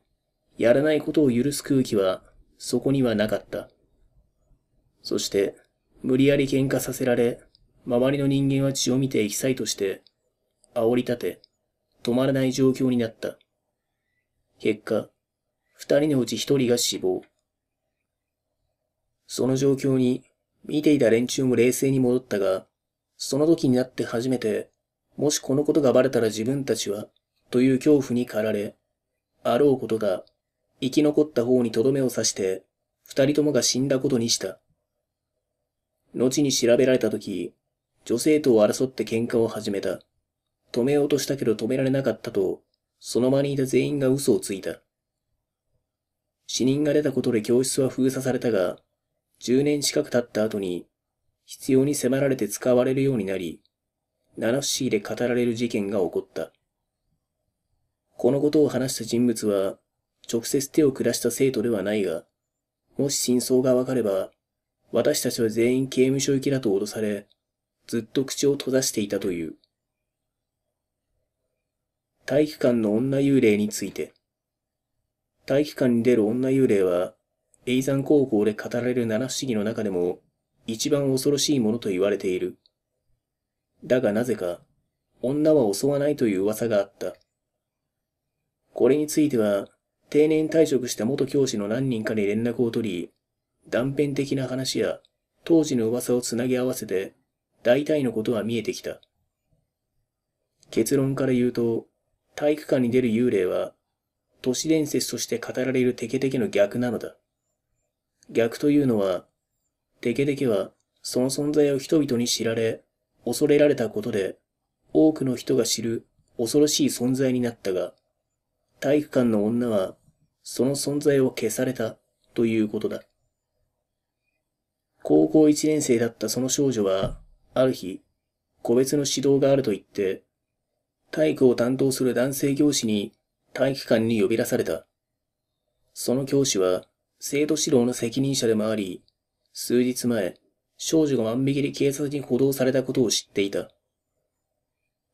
[SPEAKER 1] やらないことを許す空気は、そこにはなかった。そして、無理やり喧嘩させられ、周りの人間は血を見てエキサイトして、煽り立て、止まらない状況になった。結果、二人のうち一人が死亡。その状況に、見ていた連中も冷静に戻ったが、その時になって初めて、もしこのことがバレたら自分たちは、という恐怖に駆られ、あろうことが、生き残った方にとどめを刺して、二人ともが死んだことにした。後に調べられたとき、女性とを争って喧嘩を始めた。止めようとしたけど止められなかったと、その場にいた全員が嘘をついた。死人が出たことで教室は封鎖されたが、10年近く経った後に、必要に迫られて使われるようになり、七不思議で語られる事件が起こった。このことを話した人物は、直接手を下した生徒ではないが、もし真相がわかれば、私たちは全員刑務所行きだと脅され、ずっと口を閉ざしていたという。体育館の女幽霊について。体育館に出る女幽霊は、永山高校で語られる七不思議の中でも、一番恐ろしいものと言われている。だがなぜか、女は襲わないという噂があった。これについては、定年退職した元教師の何人かに連絡を取り、断片的な話や当時の噂をつなぎ合わせて大体のことは見えてきた。結論から言うと、体育館に出る幽霊は都市伝説として語られるテケテケの逆なのだ。逆というのは、テケテケはその存在を人々に知られ、恐れられたことで、多くの人が知る恐ろしい存在になったが、体育館の女は、その存在を消されたということだ。高校一年生だったその少女は、ある日、個別の指導があると言って、体育を担当する男性教師に体育館に呼び出された。その教師は、生徒指導の責任者でもあり、数日前、少女が万引きで警察に補導されたことを知っていた。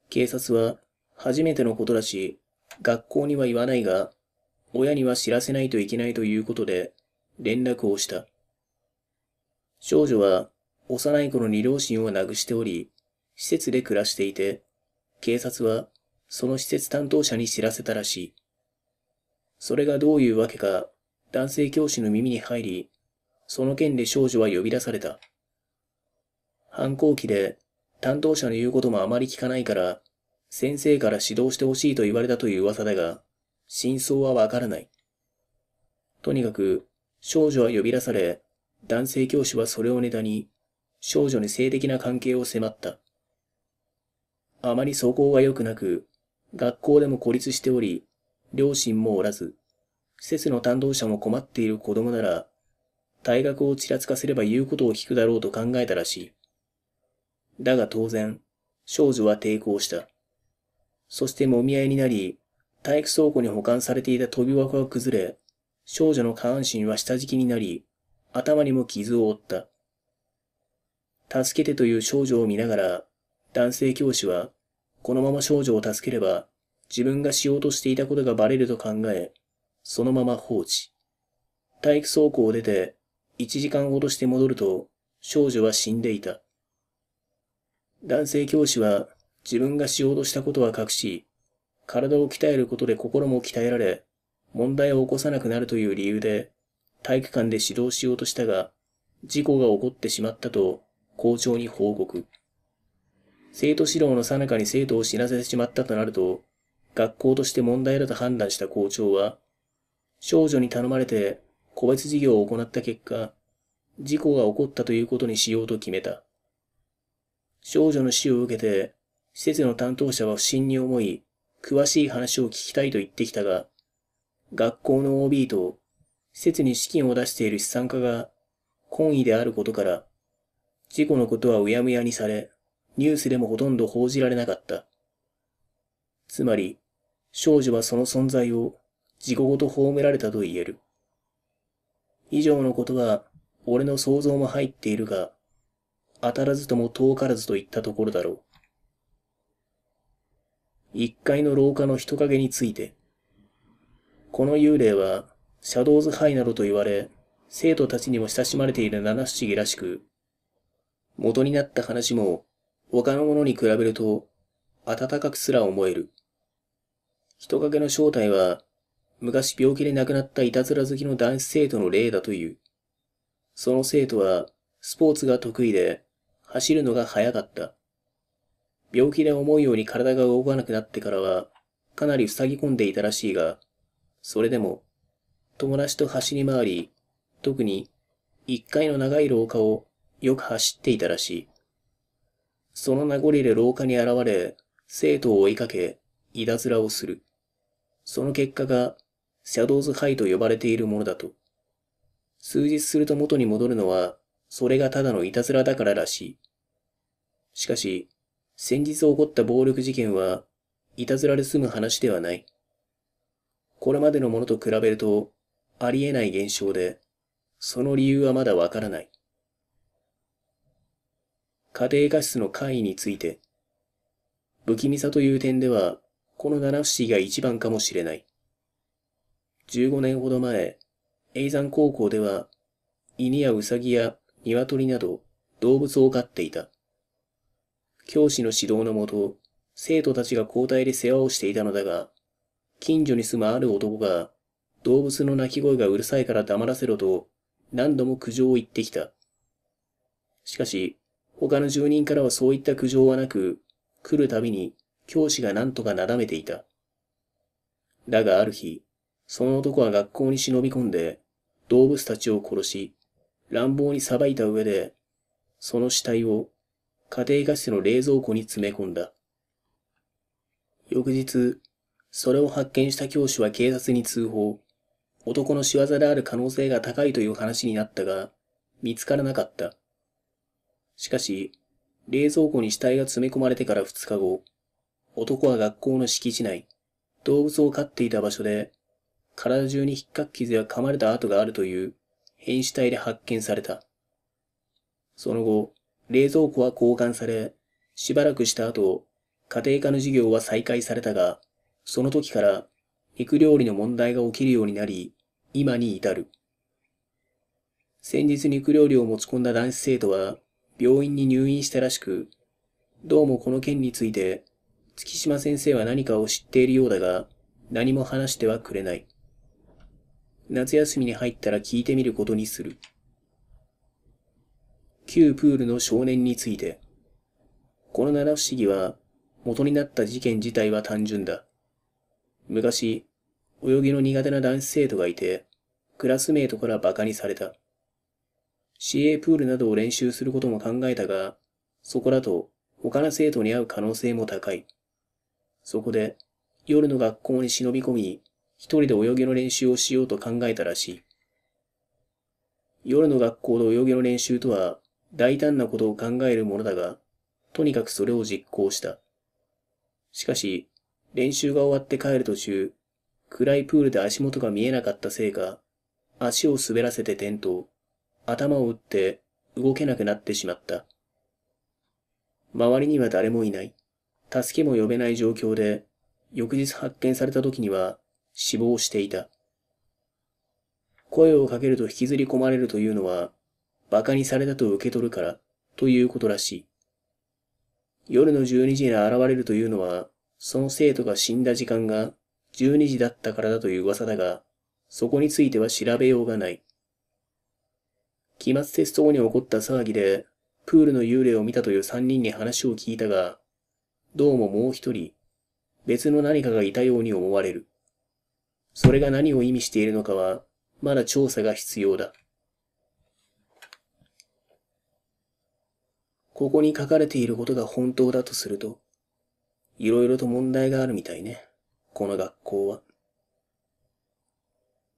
[SPEAKER 1] 警察は、初めてのことだし、学校には言わないが、親には知らせないといけないということで、連絡をした。少女は幼い頃に両親を亡くしており、施設で暮らしていて、警察はその施設担当者に知らせたらしい。それがどういうわけか、男性教師の耳に入り、その件で少女は呼び出された。反抗期で担当者の言うこともあまり聞かないから、先生から指導してほしいと言われたという噂だが、真相はわからない。とにかく、少女は呼び出され、男性教師はそれをネタに、少女に性的な関係を迫った。あまり素行が良くなく、学校でも孤立しており、両親もおらず、施設の担当者も困っている子供なら、退学をちらつかせれば言うことを聞くだろうと考えたらしい。だが当然、少女は抵抗した。そして揉み合いになり、体育倉庫に保管されていた飛び箱が崩れ、少女の下半身は下敷きになり、頭にも傷を負った。助けてという少女を見ながら、男性教師は、このまま少女を助ければ、自分がしようとしていたことがバレると考え、そのまま放置。体育倉庫を出て、1時間ほどして戻ると、少女は死んでいた。男性教師は、自分がしようとしたことは隠し、体を鍛えることで心も鍛えられ、問題を起こさなくなるという理由で、体育館で指導しようとしたが、事故が起こってしまったと校長に報告。生徒指導の最中に生徒を死なせてしまったとなると、学校として問題だと判断した校長は、少女に頼まれて個別授業を行った結果、事故が起こったということにしようと決めた。少女の死を受けて、施設の担当者は不審に思い、詳しい話を聞きたいと言ってきたが、学校の OB と施設に資金を出している資産家が懇意であることから、事故のことはうやむやにされ、ニュースでもほとんど報じられなかった。つまり、少女はその存在を事故ごと葬られたと言える。以上のことは、俺の想像も入っているが、当たらずとも遠からずといったところだろう。一階の廊下の人影について。この幽霊は、シャドウズハイなどと言われ、生徒たちにも親しまれている七不思議らしく、元になった話も他のものに比べると暖かくすら思える。人影の正体は昔病気で亡くなったいたずら好きの男子生徒の例だという。その生徒はスポーツが得意で走るのが早かった。病気で思うように体が動かなくなってからはかなり塞ぎ込んでいたらしいが、それでも友達と走り回り、特に一階の長い廊下をよく走っていたらしい。その名残で廊下に現れ、生徒を追いかけ、いたずらをする。その結果が、シャドウズハイと呼ばれているものだと。数日すると元に戻るのは、それがただのいたずらだかららしい。しかし、先日起こった暴力事件は、いたずらで済む話ではない。これまでのものと比べると、ありえない現象で、その理由はまだわからない。家庭画質の怪異について、不気味さという点では、この七不思議が一番かもしれない。15年ほど前、永山高校では、犬やウサギや鶏など動物を飼っていた。教師の指導のもと、生徒たちが交代で世話をしていたのだが、近所に住むある男が動物の鳴き声がうるさいから黙らせろと何度も苦情を言ってきた。しかし、他の住人からはそういった苦情はなく、来るたびに教師が何とかなだめていた。だがある日、その男は学校に忍び込んで、動物たちを殺し、乱暴にさばいた上で、その死体を家庭科室の冷蔵庫に詰め込んだ。翌日、それを発見した教師は警察に通報。男の仕業である可能性が高いという話になったが、見つからなかった。しかし、冷蔵庫に死体が詰め込まれてから2日後、男は学校の敷地内、動物を飼っていた場所で、体中にひっかき傷や噛まれた跡があるという変死体で発見された。その後、冷蔵庫は交換され、しばらくした後、家庭科の授業は再開されたが、その時から肉料理の問題が起きるようになり、今に至る。先日肉料理を持ち込んだ男子生徒は、病院に入院したらしく、どうもこの件について、月島先生は何かを知っているようだが、何も話してはくれない。夏休みに入ったら聞いてみることにする。旧プールの少年について。この七不思議は、元になった事件自体は単純だ。昔、泳ぎの苦手な男子生徒がいて、クラスメートから馬鹿にされた。CA プールなどを練習することも考えたが、そこだと他の生徒に会う可能性も高い。そこで、夜の学校に忍び込み、一人で泳ぎの練習をしようと考えたらしい。夜の学校で泳ぎの練習とは、大胆なことを考えるものだが、とにかくそれを実行した。しかし、練習が終わって帰る途中、暗いプールで足元が見えなかったせいか、足を滑らせて転倒、頭を打って動けなくなってしまった。周りには誰もいない。助けも呼べない状況で、翌日発見された時には死亡していた。声をかけると引きずり込まれるというのは、馬鹿にされたと受け取るから、ということらしい。夜の12時に現れるというのは、その生徒が死んだ時間が12時だったからだという噂だが、そこについては調べようがない。期末テスト後に起こった騒ぎで、プールの幽霊を見たという三人に話を聞いたが、どうももう一人、別の何かがいたように思われる。それが何を意味しているのかは、まだ調査が必要だ。ここに書かれていることが本当だとすると、色々と問題があるみたいね。この学校は。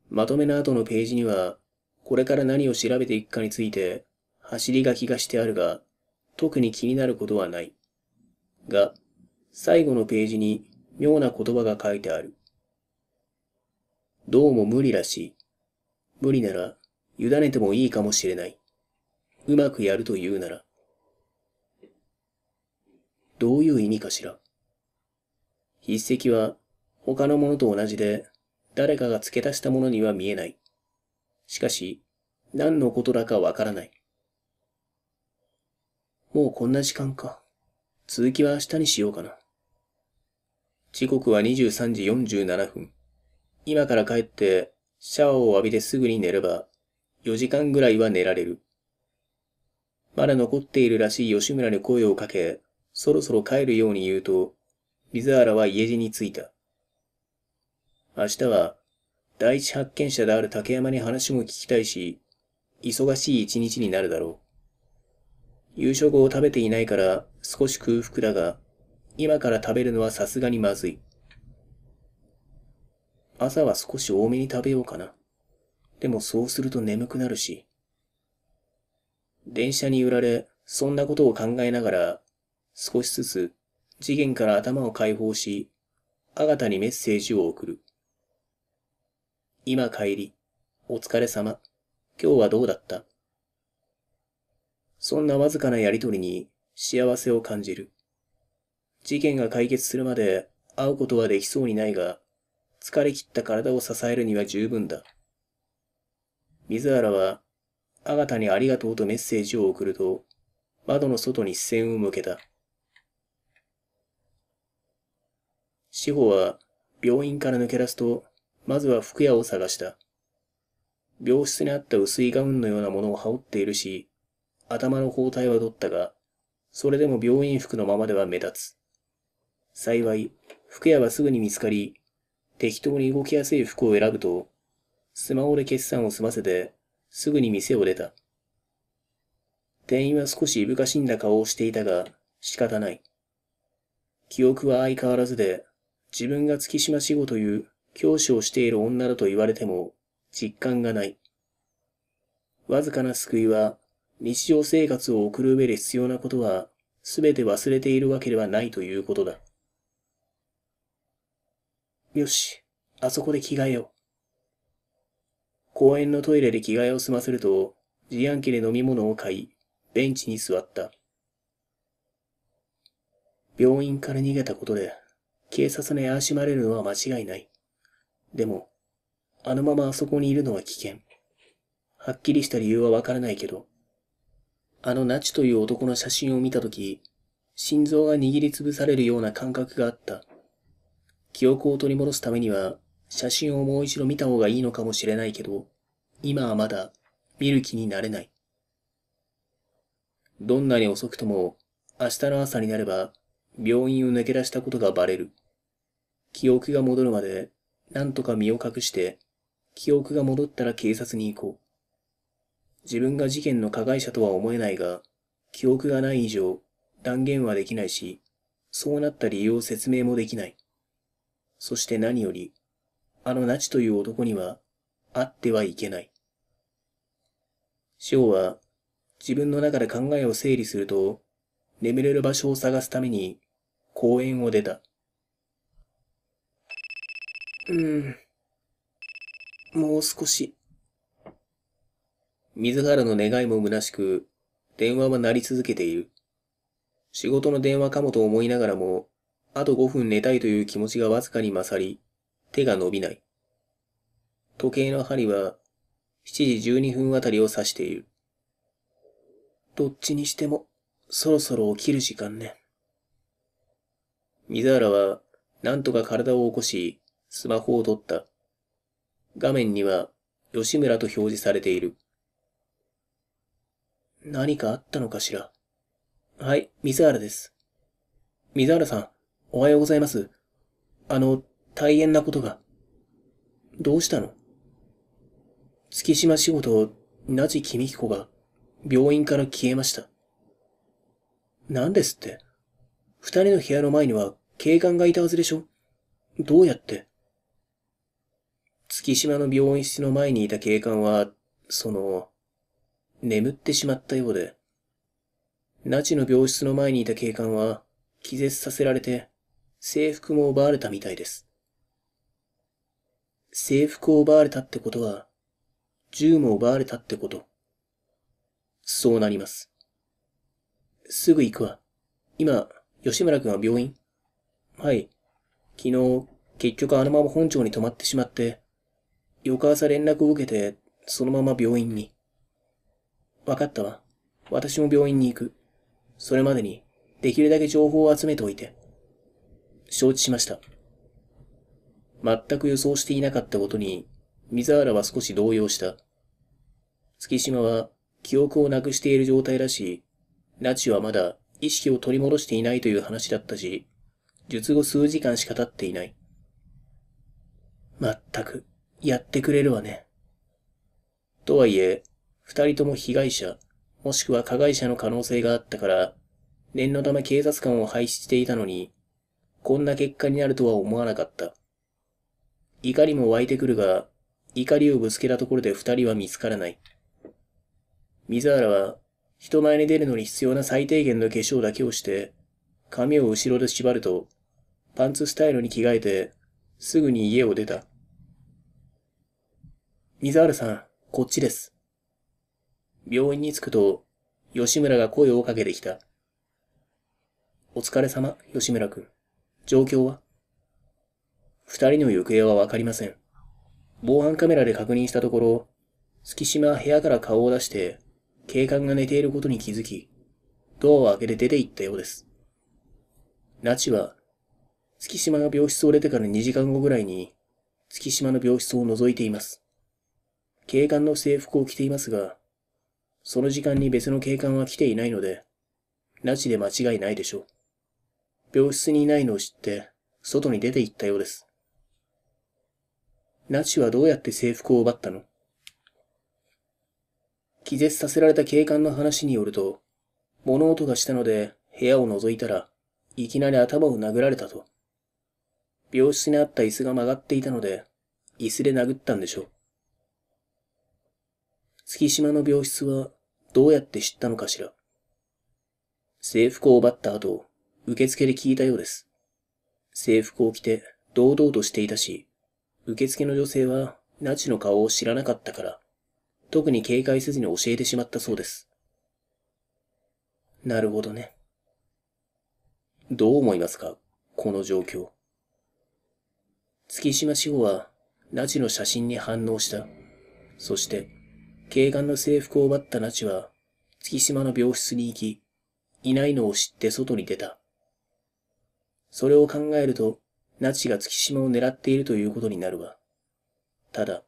[SPEAKER 1] まとめの後のページには、これから何を調べていくかについて、走り書きがしてあるが、特に気になることはない。が、最後のページに妙な言葉が書いてある。どうも無理らしい。無理なら、委ねてもいいかもしれない。うまくやると言うなら。どういう意味かしら。筆跡は他のものと同じで、誰かが付け足したものには見えない。しかし、何のことだかわからない。もうこんな時間か。続きは明日にしようかな。時刻は23時47分。今から帰って、シャワーを浴びてすぐに寝れば、4時間ぐらいは寝られる。まだ残っているらしい吉村に声をかけ、そろそろ帰るように言うと、水原は家路に着いた。明日は、第一発見者である竹山に話も聞きたいし、忙しい一日になるだろう。夕食を食べていないから少し空腹だが、今から食べるのはさすがにまずい。朝は少し多めに食べようかな。でもそうすると眠くなるし。電車に揺られ、そんなことを考えながら、少しずつ次元から頭を解放し、あがたにメッセージを送る。今帰り。お疲れ様。今日はどうだったそんなわずかなやりとりに幸せを感じる。事件が解決するまで会うことはできそうにないが、疲れ切った体を支えるには十分だ。水原は、あがたにありがとうとメッセージを送ると、窓の外に視線を向けた。志保は病院から抜け出すと、まずは服屋を探した。病室にあった薄いガウンのようなものを羽織っているし、頭の包帯は取ったが、それでも病院服のままでは目立つ。幸い、服屋はすぐに見つかり、適当に動きやすい服を選ぶと、スマホで決算を済ませて、すぐに店を出た。店員は少しいぶかしんだ顔をしていたが、仕方ない。記憶は相変わらずで、自分が月島死後という教師をしている女だと言われても実感がない。わずかな救いは日常生活を送る上で必要なことは全て忘れているわけではないということだ。よし、あそこで着替えよう。公園のトイレで着替えを済ませると、自販機で飲み物を買い、ベンチに座った。病院から逃げたことで、警察に怪しまれるのは間違いない。でも、あのままあそこにいるのは危険。はっきりした理由はわからないけど、あのナチという男の写真を見たとき、心臓が握りつぶされるような感覚があった。記憶を取り戻すためには、写真をもう一度見た方がいいのかもしれないけど、今はまだ見る気になれない。どんなに遅くとも、明日の朝になれば、病院を抜け出したことがバレる。記憶が戻るまで、なんとか身を隠して、記憶が戻ったら警察に行こう。自分が事件の加害者とは思えないが、記憶がない以上、断言はできないし、そうなった理由を説明もできない。そして何より、あのナチという男には、あってはいけない。翔は、自分の中で考えを整理すると、眠れる場所を探すために、公園を出た。うん。もう少し。水原の願いも虚しく、電話は鳴り続けている。仕事の電話かもと思いながらも、あと5分寝たいという気持ちがわずかに勝り、手が伸びない。時計の針は、7時12分あたりを指している。どっちにしても、そろそろ起きる時間ね。水原は、なんとか体を起こし、スマホを取った。画面には、吉村と表示されている。何かあったのかしら。はい、水原です。水原さん、おはようございます。あの、大変なことが。どうしたの月島仕事、なじきみこが、病院から消えました。何ですって二人の部屋の前には警官がいたはずでしょどうやって月島の病院室の前にいた警官は、その、眠ってしまったようで。那智の病室の前にいた警官は、気絶させられて、制服も奪われたみたいです。制服を奪われたってことは、銃も奪われたってこと。そうなります。すぐ行くわ。今、吉村くんは病院はい。昨日、結局あのまま本庁に泊まってしまって、翌朝連絡を受けて、そのまま病院に。わかったわ。私も病院に行く。それまでに、できるだけ情報を集めておいて。承知しました。全く予想していなかったことに、水原は少し動揺した。月島は記憶をなくしている状態だし、ナチはまだ意識を取り戻していないという話だったし、術後数時間しか経っていない。まったく。やってくれるわね。とはいえ、二人とも被害者、もしくは加害者の可能性があったから、念のため警察官を廃止していたのに、こんな結果になるとは思わなかった。怒りも湧いてくるが、怒りをぶつけたところで二人は見つからない。水原は、人前に出るのに必要な最低限の化粧だけをして、髪を後ろで縛ると、パンツスタイルに着替えて、すぐに家を出た。水原さん、こっちです。病院に着くと、吉村が声をかけてきた。お疲れ様、吉村くん。状況は二人の行方はわかりません。防犯カメラで確認したところ、月島は部屋から顔を出して、警官が寝ていることに気づき、ドアを開けて出て行ったようです。ナチは、月島の病室を出てから2時間後ぐらいに、月島の病室を覗いています。警官の制服を着ていますが、その時間に別の警官は来ていないので、拉致で間違いないでしょう。病室にいないのを知って、外に出て行ったようです。ナチはどうやって制服を奪ったの気絶させられた警官の話によると、物音がしたので部屋を覗いたらいきなり頭を殴られたと。病室にあった椅子が曲がっていたので、椅子で殴ったんでしょう。月島の病室はどうやって知ったのかしら。制服を奪った後、受付で聞いたようです。制服を着て堂々としていたし、受付の女性はナチの顔を知らなかったから、特に警戒せずに教えてしまったそうです。なるほどね。どう思いますかこの状況。月島志保は、ナチの写真に反応した。そして、警官の制服を奪ったナチは、月島の病室に行き、いないのを知って外に出た。それを考えると、ナチが月島を狙っているということになるわ。ただ、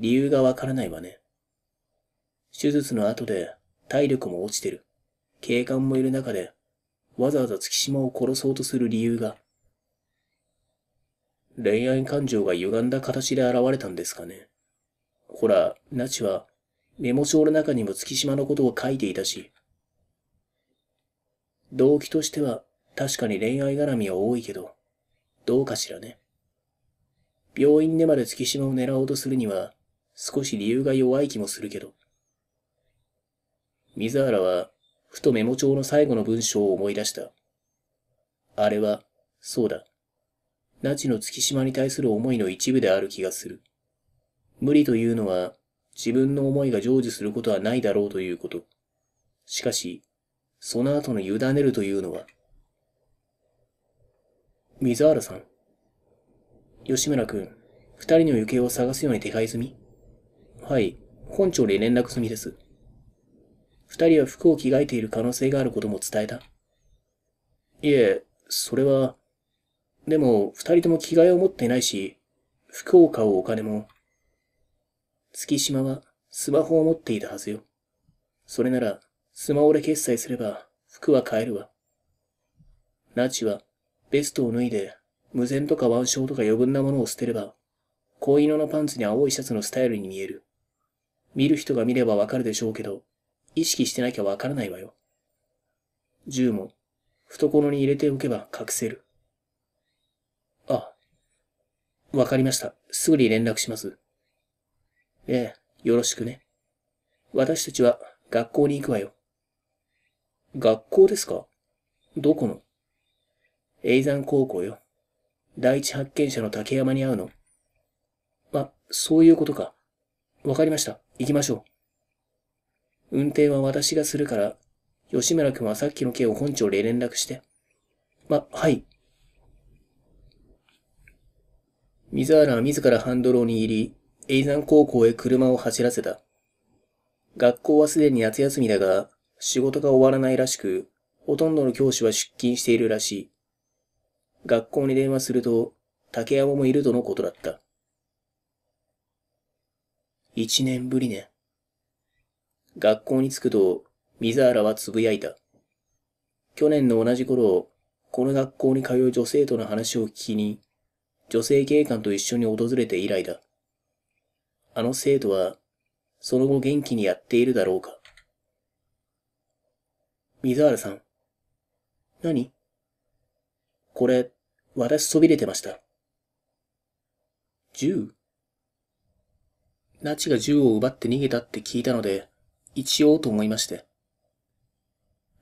[SPEAKER 1] 理由がわからないわね。手術の後で体力も落ちてる。警官もいる中で、わざわざ月島を殺そうとする理由が。恋愛感情が歪んだ形で現れたんですかね。ほら、ナチはメモ帳の中にも月島のことを書いていたし、動機としては確かに恋愛絡みは多いけど、どうかしらね。病院でまで月島を狙おうとするには、少し理由が弱い気もするけど。水原は、ふとメモ帳の最後の文章を思い出した。あれは、そうだ。那智の月島に対する思いの一部である気がする。無理というのは、自分の思いが成就することはないだろうということ。しかし、その後の委ねるというのは、水原さん、吉村くん、二人の行方を探すように手配済みはい、本庁に連絡済みです。二人は服を着替えている可能性があることも伝えた。いえ、それは、でも二人とも着替えを持ってないし、服を買うお金も、月島はスマホを持っていたはずよ。それなら、スマホで決済すれば服は買えるわ。ナチはベストを脱いで、無禅とか腕章とか余分なものを捨てれば、紺色のパンツに青いシャツのスタイルに見える。見る人が見ればわかるでしょうけど、意識してなきゃわからないわよ。銃も、懐に入れておけば隠せる。あ、わかりました。すぐに連絡します。ええ、よろしくね。私たちは学校に行くわよ。学校ですかどこの永山高校よ。第一発見者の竹山に会うの。あ、そういうことか。わかりました。行きましょう。運転は私がするから、吉村くんはさっきの件を本庁で連絡して。あ、はい。水原は自らハンドルを握り、永山高校へ車を走らせた。学校はすでに夏休みだが、仕事が終わらないらしく、ほとんどの教師は出勤しているらしい。学校に電話すると、竹山もいるとのことだった。一年ぶりね。学校に着くと、水原はつぶやいた。去年の同じ頃、この学校に通う女性との話を聞きに、女性警官と一緒に訪れて以来だ。あの生徒は、その後元気にやっているだろうか。水原さん。何これ、私そびれてました。銃ナチが銃を奪って逃げたって聞いたので、一応と思いまして。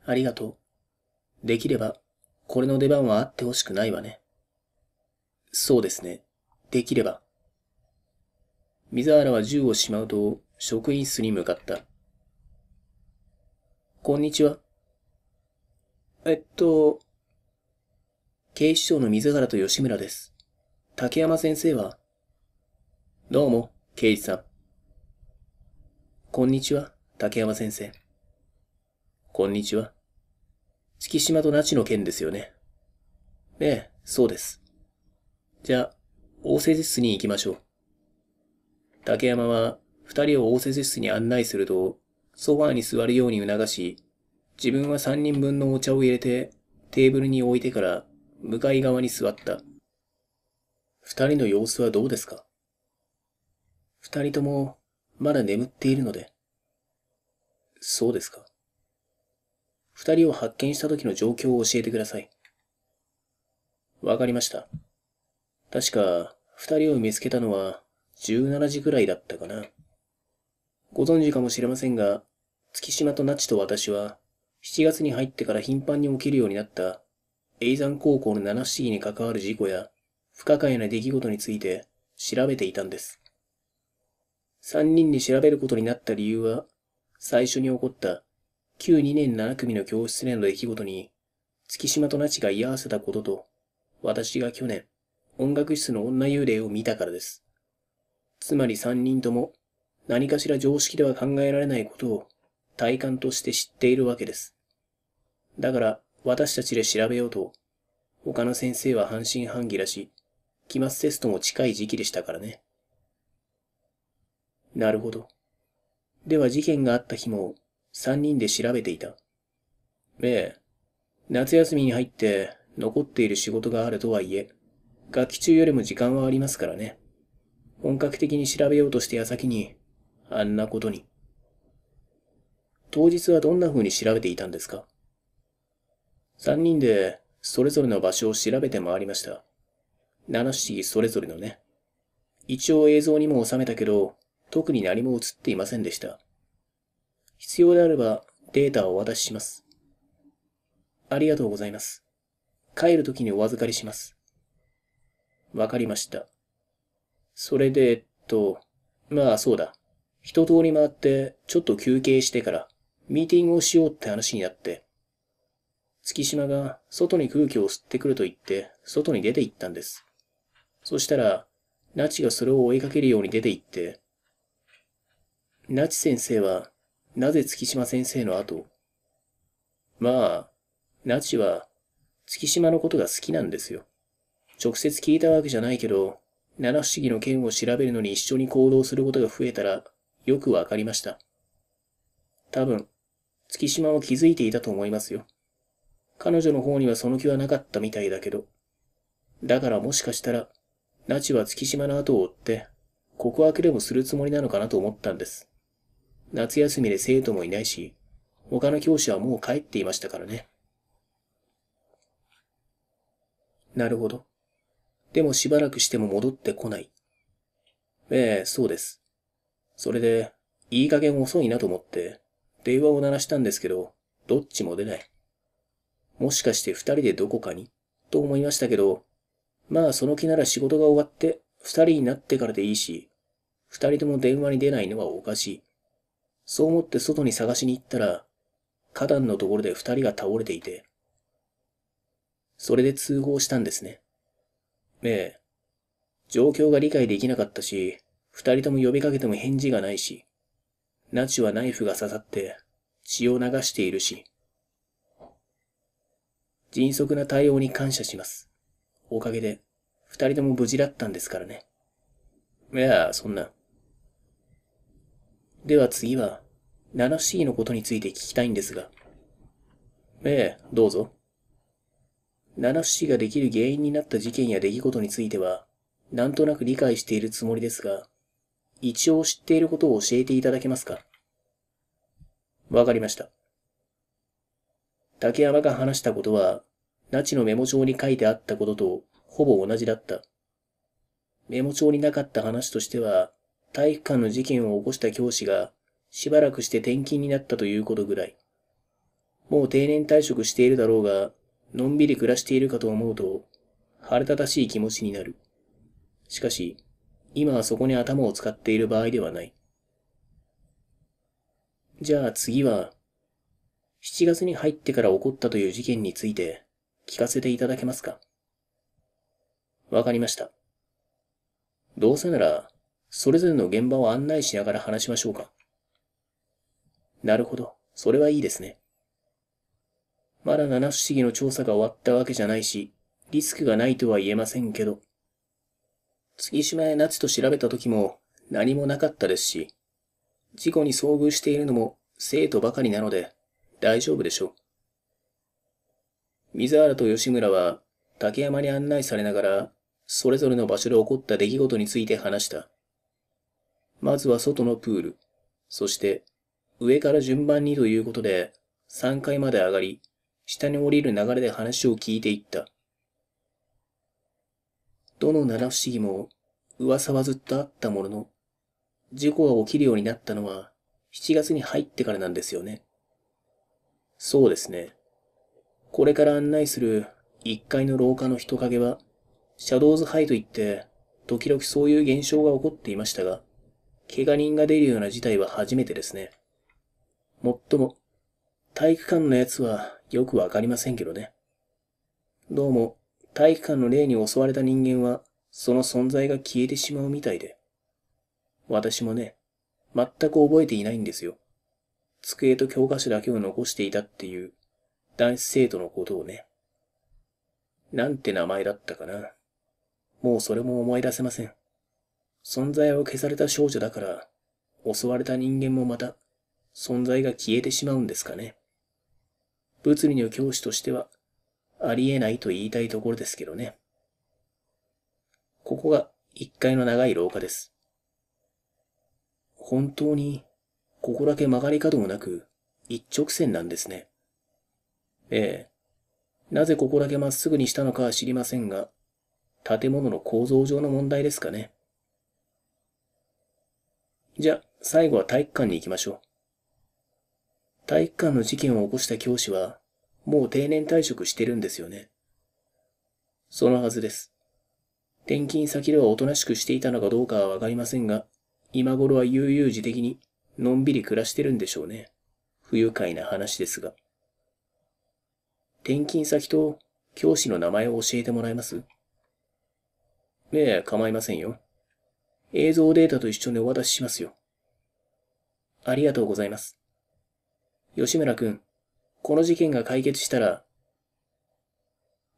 [SPEAKER 1] ありがとう。できれば、これの出番はあってほしくないわね。そうですね。できれば。水原は銃をしまうと、職員室に向かった。こんにちは。えっと、警視庁の水原と吉村です。竹山先生はどうも、刑事さん。こんにちは、竹山先生。こんにちは。月島と那智の件ですよね。ええ、そうです。じゃあ、応接室に行きましょう。竹山は二人を応接室に案内すると、ソファーに座るように促し、自分は三人分のお茶を入れて、テーブルに置いてから、向かい側に座った。二人の様子はどうですか二人とも、まだ眠っているので。そうですか。二人を発見した時の状況を教えてください。わかりました。確か、二人を見つけたのは、17時くらいだったかな。ご存知かもしれませんが、月島と那智と私は、7月に入ってから頻繁に起きるようになった、永山高校の七不思議に関わる事故や、不可解な出来事について調べていたんです。3人に調べることになった理由は、最初に起こった、旧2年7組の教室での出来事に、月島と那智が居合わせたことと、私が去年、音楽室の女幽霊を見たからです。つまり三人とも何かしら常識では考えられないことを体感として知っているわけです。だから私たちで調べようと、他の先生は半信半疑らし、期末テストも近い時期でしたからね。なるほど。では事件があった日も三人で調べていた。ええ。夏休みに入って残っている仕事があるとはいえ、学期中よりも時間はありますからね。本格的に調べようとして矢先に、あんなことに。当日はどんな風に調べていたんですか三人で、それぞれの場所を調べて回りました。七匹それぞれのね。一応映像にも収めたけど、特に何も映っていませんでした。必要であればデータをお渡しします。ありがとうございます。帰るときにお預かりします。わかりました。それで、えっと、まあそうだ。一通り回って、ちょっと休憩してから、ミーティングをしようって話になって。月島が外に空気を吸ってくると言って、外に出て行ったんです。そしたら、ナチがそれを追いかけるように出て行って、ナチ先生は、なぜ月島先生の後まあ、ナチは、月島のことが好きなんですよ。直接聞いたわけじゃないけど、七不思議の件を調べるのに一緒に行動することが増えたら、よくわかりました。多分、月島を気づいていたと思いますよ。彼女の方にはその気はなかったみたいだけど。だからもしかしたら、ナチは月島の後を追って、告白でもするつもりなのかなと思ったんです。夏休みで生徒もいないし、他の教師はもう帰っていましたからね。なるほど。でもしばらくしても戻ってこない。ええ、そうです。それで、いい加減遅いなと思って、電話を鳴らしたんですけど、どっちも出ない。もしかして二人でどこかにと思いましたけど、まあその気なら仕事が終わって二人になってからでいいし、二人とも電話に出ないのはおかしい。そう思って外に探しに行ったら、花壇のところで二人が倒れていて、それで通報したんですね。ねえ。状況が理解できなかったし、二人とも呼びかけても返事がないし、ナチュはナイフが刺さって血を流しているし。迅速な対応に感謝します。おかげで、二人とも無事だったんですからね。いやあ、そんな。では次は、7C のことについて聞きたいんですが。ええ、どうぞ。七不死ができる原因になった事件や出来事については、なんとなく理解しているつもりですが、一応知っていることを教えていただけますかわかりました。竹山が話したことは、那智のメモ帳に書いてあったこととほぼ同じだった。メモ帳になかった話としては、体育館の事件を起こした教師が、しばらくして転勤になったということぐらい。もう定年退職しているだろうが、のんびり暮らしているかと思うと、腹立たしい気持ちになる。しかし、今はそこに頭を使っている場合ではない。じゃあ次は、7月に入ってから起こったという事件について聞かせていただけますかわかりました。どうせなら、それぞれの現場を案内しながら話しましょうか。なるほど。それはいいですね。まだ七不思議の調査が終わったわけじゃないし、リスクがないとは言えませんけど。月島や夏と調べた時も何もなかったですし、事故に遭遇しているのも生徒ばかりなので大丈夫でしょう。水原と吉村は竹山に案内されながら、それぞれの場所で起こった出来事について話した。まずは外のプール、そして上から順番にということで3階まで上がり、下に降りる流れで話を聞いていった。どの七不思議も噂はずっとあったものの、事故が起きるようになったのは7月に入ってからなんですよね。そうですね。これから案内する1階の廊下の人影は、シャドウズハイといって、時々そういう現象が起こっていましたが、怪我人が出るような事態は初めてですね。もっとも、体育館のやつはよくわかりませんけどね。どうも、体育館の霊に襲われた人間は、その存在が消えてしまうみたいで。私もね、全く覚えていないんですよ。机と教科書だけを残していたっていう、男子生徒のことをね。なんて名前だったかな。もうそれも思い出せません。存在を消された少女だから、襲われた人間もまた、存在が消えてしまうんですかね。物理の教師としては、ありえないと言いたいところですけどね。ここが1階の長い廊下です。本当に、ここだけ曲がり角もなく、一直線なんですね。ええ。なぜここだけまっすぐにしたのかは知りませんが、建物の構造上の問題ですかね。じゃ、最後は体育館に行きましょう。体育館の事件を起こした教師は、もう定年退職してるんですよね。そのはずです。転勤先ではおとなしくしていたのかどうかはわかりませんが、今頃は悠々自適に、のんびり暮らしてるんでしょうね。不愉快な話ですが。転勤先と教師の名前を教えてもらえますええ、構いませんよ。映像データと一緒にお渡ししますよ。ありがとうございます。吉村くん、この事件が解決したら、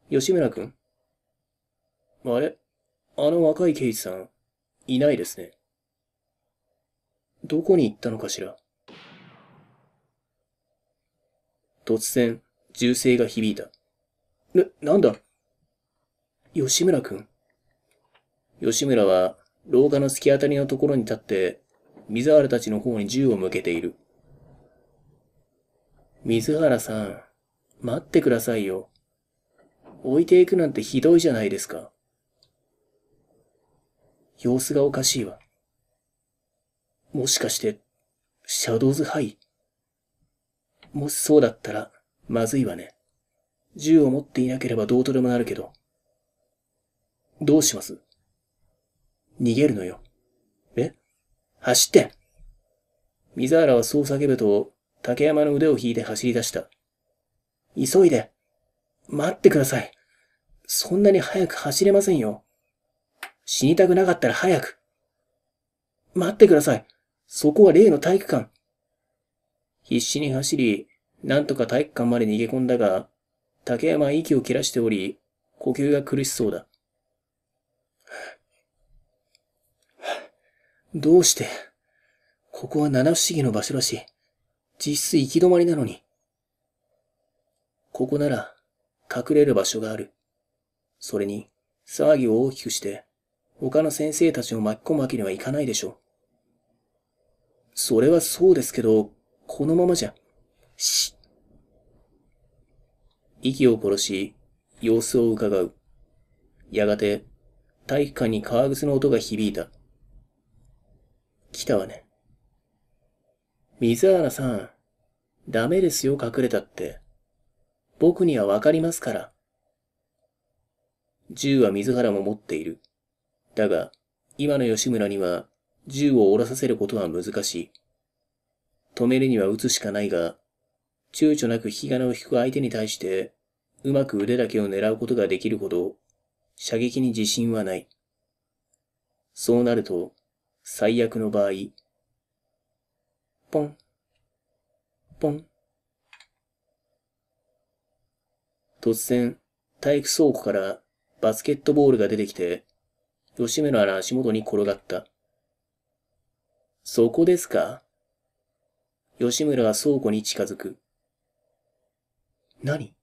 [SPEAKER 1] 吉村くんあれあの若い刑事さん、いないですね。どこに行ったのかしら突然、銃声が響いた。な、なんだ吉村くん。吉村は、廊下の突き当たりのところに立って、水原たちの方に銃を向けている。水原さん、待ってくださいよ。置いていくなんてひどいじゃないですか。様子がおかしいわ。もしかして、シャドウズハイもしそうだったら、まずいわね。銃を持っていなければどうとでもなるけど。どうします逃げるのよ。え走って水原はそう叫ぶと、竹山の腕を引いて走り出した。急いで。待ってください。そんなに早く走れませんよ。死にたくなかったら早く。待ってください。そこは例の体育館。必死に走り、なんとか体育館まで逃げ込んだが、竹山は息を切らしており、呼吸が苦しそうだ。どうして、ここは七不思議の場所らしい。実質行き止まりなのに。ここなら、隠れる場所がある。それに、騒ぎを大きくして、他の先生たちを巻き込むわけにはいかないでしょう。それはそうですけど、このままじゃ。し。息を殺し、様子を伺う。やがて、体育館に革靴の音が響いた。来たわね。水原さん、ダメですよ、隠れたって。僕にはわかりますから。銃は水原も持っている。だが、今の吉村には銃を折らさせることは難しい。止めるには撃つしかないが、躊躇なく引き金を引く相手に対して、うまく腕だけを狙うことができるほど、射撃に自信はない。そうなると、最悪の場合、ポンポン。突然、体育倉庫からバスケットボールが出てきて、吉村の足元に転がった。そこですか吉村は倉庫に近づく。何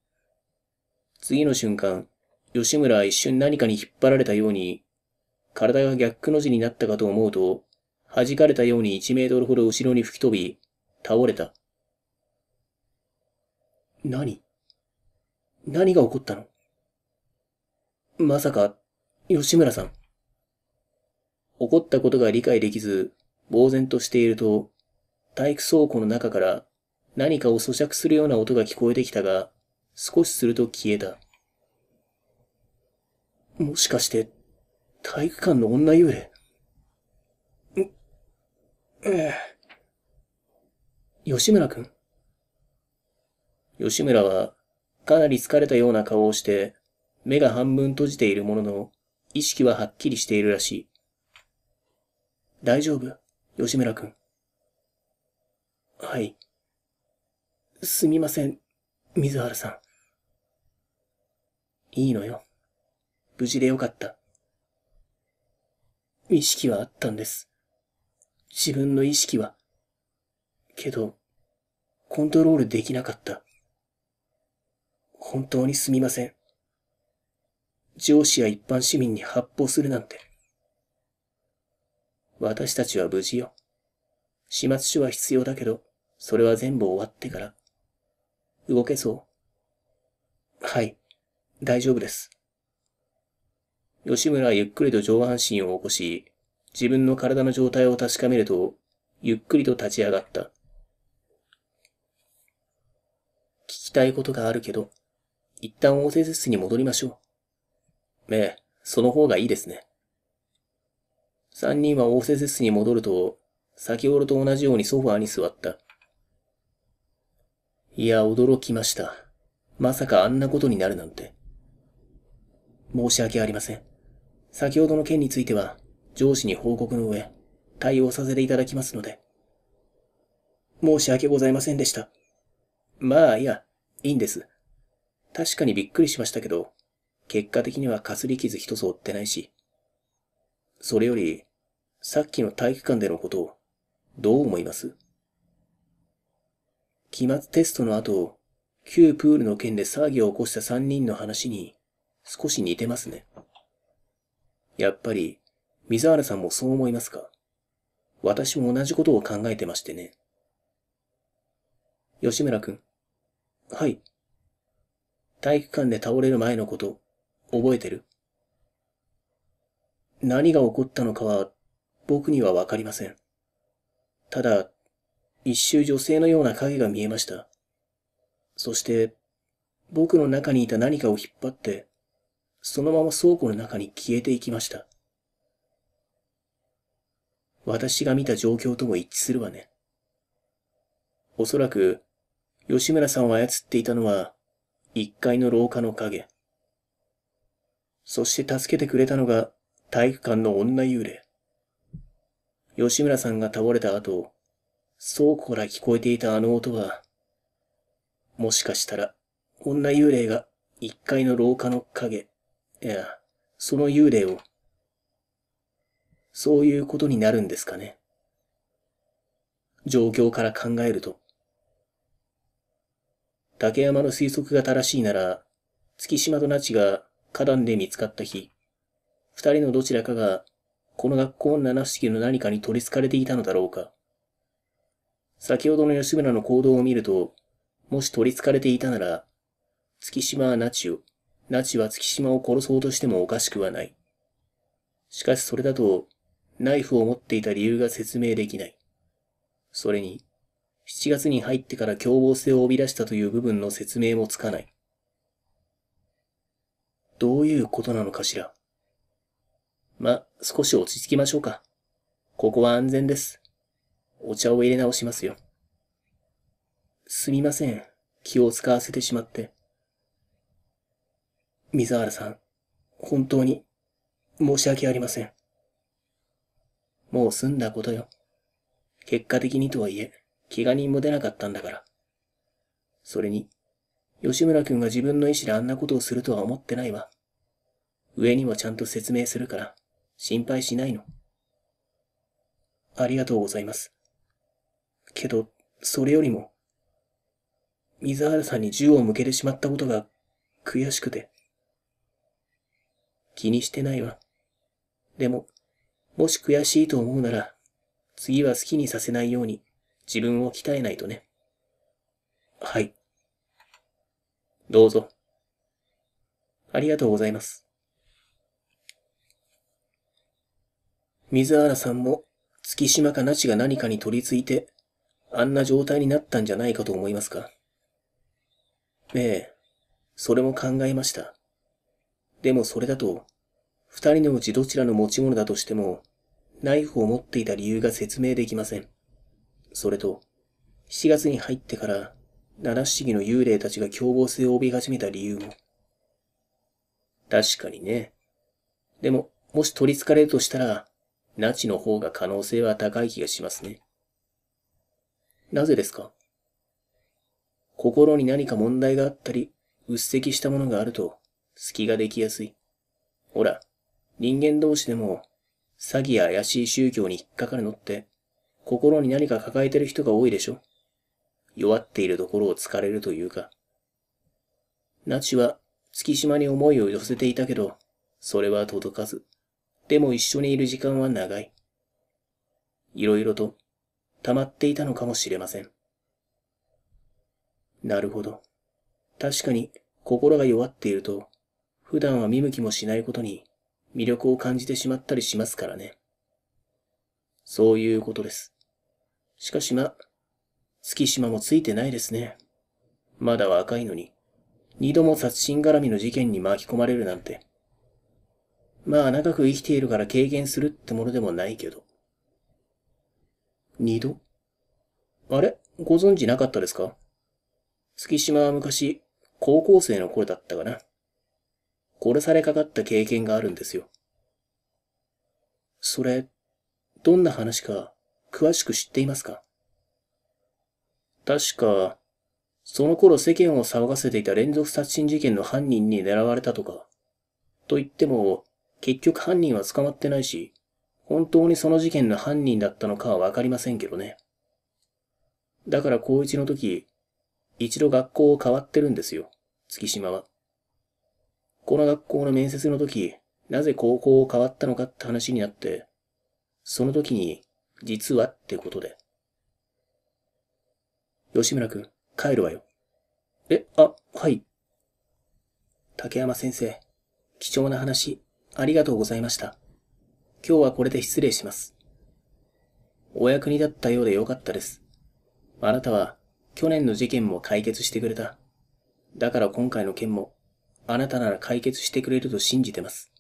[SPEAKER 1] 次の瞬間、吉村は一瞬何かに引っ張られたように、体が逆の字になったかと思うと、弾かれたように1メートルほど後ろに吹き飛び、倒れた。何何が起こったのまさか、吉村さん。起こったことが理解できず、呆然としていると、体育倉庫の中から何かを咀嚼するような音が聞こえてきたが、少しすると消えた。もしかして、体育館の女幽霊ん、ええ。吉村くん吉村は、かなり疲れたような顔をして、目が半分閉じているものの、意識ははっきりしているらしい。大丈夫吉村くん。はい。すみません、水原さん。いいのよ。無事でよかった。意識はあったんです。自分の意識は。けど、コントロールできなかった。本当にすみません。上司や一般市民に発砲するなんて。私たちは無事よ。始末書は必要だけど、それは全部終わってから。動けそうはい。大丈夫です。吉村はゆっくりと上半身を起こし、自分の体の状態を確かめると、ゆっくりと立ち上がった。聞きたいことがあるけど、一旦応接室に戻りましょう。ええ、その方がいいですね。三人は応接室に戻ると、先ほどと同じようにソファーに座った。いや、驚きました。まさかあんなことになるなんて。申し訳ありません。先ほどの件については、上司に報告の上、対応させていただきますので。申し訳ございませんでした。まあ、いや、いいんです。確かにびっくりしましたけど、結果的にはかすり傷一つ負ってないし。それより、さっきの体育館でのことを、どう思います期末テストの後、旧プールの件で騒ぎを起こした3人の話に少し似てますね。やっぱり、水原さんもそう思いますか私も同じことを考えてましてね。吉村くん。はい。体育館で倒れる前のこと、覚えてる何が起こったのかは、僕にはわかりません。ただ、一周女性のような影が見えました。そして、僕の中にいた何かを引っ張って、そのまま倉庫の中に消えていきました。私が見た状況とも一致するわね。おそらく、吉村さんを操っていたのは、一階の廊下の影。そして助けてくれたのが体育館の女幽霊。吉村さんが倒れた後、倉庫から聞こえていたあの音は、もしかしたら女幽霊が一階の廊下の影、いや、その幽霊を、そういうことになるんですかね。状況から考えると、竹山の推測が正しいなら、月島と那智が花壇で見つかった日、二人のどちらかが、この学校の七不思議の何かに取り憑かれていたのだろうか。先ほどの吉村の行動を見ると、もし取り憑かれていたなら、月島は那智を、那智は月島を殺そうとしてもおかしくはない。しかしそれだと、ナイフを持っていた理由が説明できない。それに、7月に入ってから凶暴性を帯び出したという部分の説明もつかない。どういうことなのかしら。ま、少し落ち着きましょうか。ここは安全です。お茶を入れ直しますよ。すみません。気を使わせてしまって。水原さん、本当に、申し訳ありません。もう済んだことよ。結果的にとはいえ、怪我人も出なかったんだから。それに、吉村くんが自分の意志であんなことをするとは思ってないわ。上にもちゃんと説明するから、心配しないの。ありがとうございます。けど、それよりも、水原さんに銃を向けてしまったことが悔しくて。気にしてないわ。でも、もし悔しいと思うなら、次は好きにさせないように自分を鍛えないとね。はい。どうぞ。ありがとうございます。水原さんも月島かなちが何かに取り付いて、あんな状態になったんじゃないかと思いますかええ、それも考えました。でもそれだと、二人のうちどちらの持ち物だとしても、ナイフを持っていた理由が説明できません。それと、7月に入ってから、七不思議の幽霊たちが凶暴性を帯び始めた理由も。確かにね。でも、もし取り憑かれるとしたら、ナチの方が可能性は高い気がしますね。なぜですか心に何か問題があったり、うっせきしたものがあると、隙ができやすい。ほら、人間同士でも、詐欺や怪しい宗教に引っかかるのって、心に何か抱えてる人が多いでしょ弱っているところを突かれるというか。ナチは月島に思いを寄せていたけど、それは届かず。でも一緒にいる時間は長い。色々と溜まっていたのかもしれません。なるほど。確かに心が弱っていると、普段は見向きもしないことに魅力を感じてしまったりしますからね。そういうことです。しかしま、月島もついてないですね。まだ若いのに、二度も殺人絡みの事件に巻き込まれるなんて。まあ長く生きているから軽減するってものでもないけど。二度あれご存知なかったですか月島は昔、高校生の頃だったかな。殺されかかった経験があるんですよ。それ、どんな話か詳しく知っていますか確か、その頃世間を騒がせていた連続殺人事件の犯人に狙われたとか。と言っても、結局犯人は捕まってないし、本当にその事件の犯人だったのかはわかりませんけどね。だから高一の時、一度学校を変わってるんですよ、月島は。この学校の面接の時、なぜ高校を変わったのかって話になって、その時に実はってことで。吉村くん、帰るわよ。え、あ、はい。竹山先生、貴重な話、ありがとうございました。今日はこれで失礼します。お役に立ったようでよかったです。あなたは、去年の事件も解決してくれた。だから今回の件も、あなたなら解決してくれると信じてます。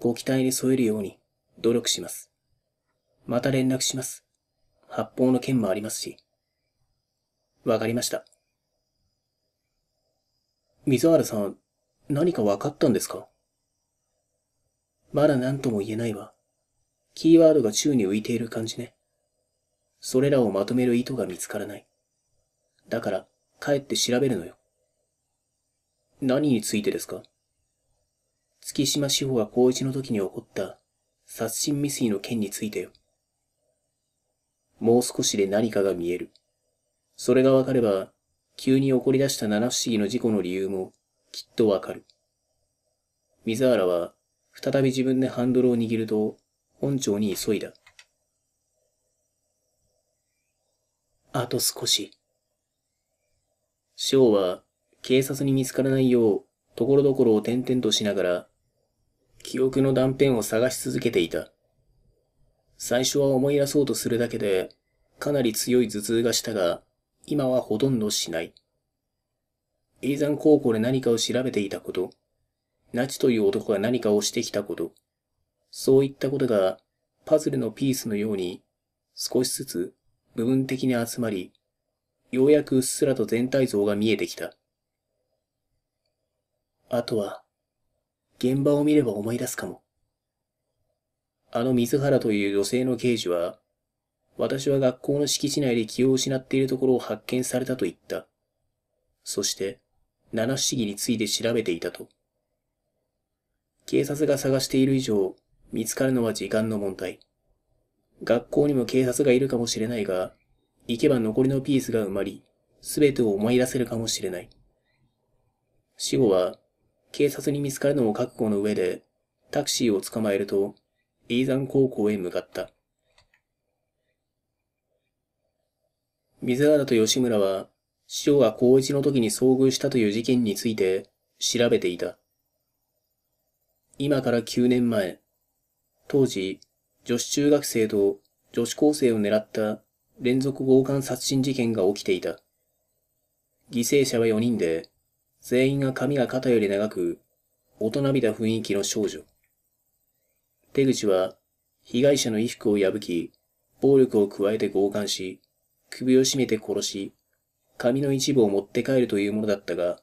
[SPEAKER 1] ご期待に添えるように、努力します。また連絡します。発砲の件もありますし。わかりました。水原さん、何かわかったんですかまだ何とも言えないわ。キーワードが宙に浮いている感じね。それらをまとめる意図が見つからない。だから、帰って調べるのよ。何についてですか月島志保が高一の時に起こった殺人未遂の件についてよ。もう少しで何かが見える。それがわかれば、急に起こり出した七不思議の事故の理由も、きっとわかる。水原は、再び自分でハンドルを握ると、本庁に急いだ。あと少し。翔は、警察に見つからないよう、ところどころを転々としながら、記憶の断片を探し続けていた。最初は思い出そうとするだけで、かなり強い頭痛がしたが、今はほとんどしない。永山高校で何かを調べていたこと、ナチという男が何かをしてきたこと、そういったことがパズルのピースのように少しずつ部分的に集まり、ようやくうっすらと全体像が見えてきた。あとは、現場を見れば思い出すかも。あの水原という女性の刑事は、私は学校の敷地内で気を失っているところを発見されたと言った。そして、七不思議について調べていたと。警察が探している以上、見つかるのは時間の問題。学校にも警察がいるかもしれないが、行けば残りのピースが埋まり、すべてを思い出せるかもしれない。死後は、警察に見つかるのを覚悟の上で、タクシーを捕まえると、叡山高校へ向かった。水原と吉村は、師匠が高一の時に遭遇したという事件について調べていた。今から9年前、当時、女子中学生と女子高生を狙った連続強姦殺人事件が起きていた。犠牲者は4人で、全員が髪が肩より長く、大人びた雰囲気の少女。手口は、被害者の衣服を破き、暴力を加えて強姦し、首を絞めて殺し、髪の一部を持って帰るというものだったが、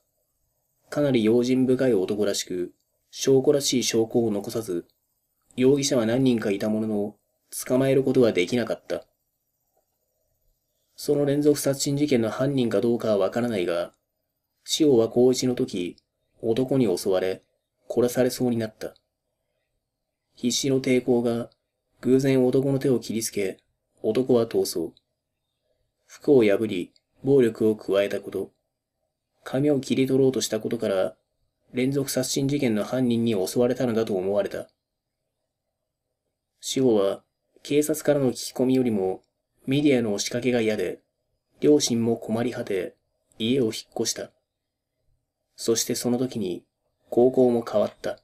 [SPEAKER 1] かなり用心深い男らしく、証拠らしい証拠を残さず、容疑者は何人かいたものの、捕まえることはできなかった。その連続殺人事件の犯人かどうかはわからないが、潮は高一の時、男に襲われ、殺されそうになった。必死の抵抗が偶然男の手を切りつけ、男は逃走。服を破り、暴力を加えたこと、髪を切り取ろうとしたことから、連続殺人事件の犯人に襲われたのだと思われた。死後は、警察からの聞き込みよりも、メディアの仕掛けが嫌で、両親も困り果て、家を引っ越した。そしてその時に、高校も変わった。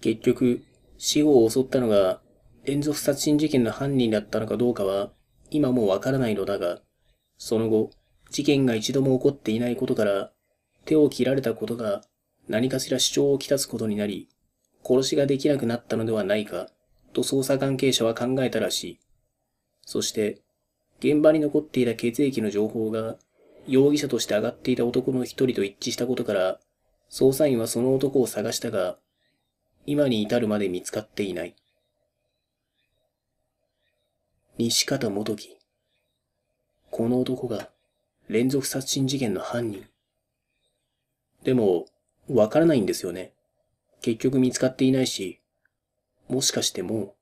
[SPEAKER 1] 結局、死後を襲ったのが連続殺人事件の犯人だったのかどうかは今もわからないのだが、その後、事件が一度も起こっていないことから、手を切られたことが何かしら主張をきたすことになり、殺しができなくなったのではないか、と捜査関係者は考えたらしい。そして、現場に残っていた血液の情報が、容疑者として上がっていた男の一人と一致したことから、捜査員はその男を探したが、今に至るまで見つかっていない。西方元樹。この男が連続殺人事件の犯人。でも、わからないんですよね。結局見つかっていないし、もしかしても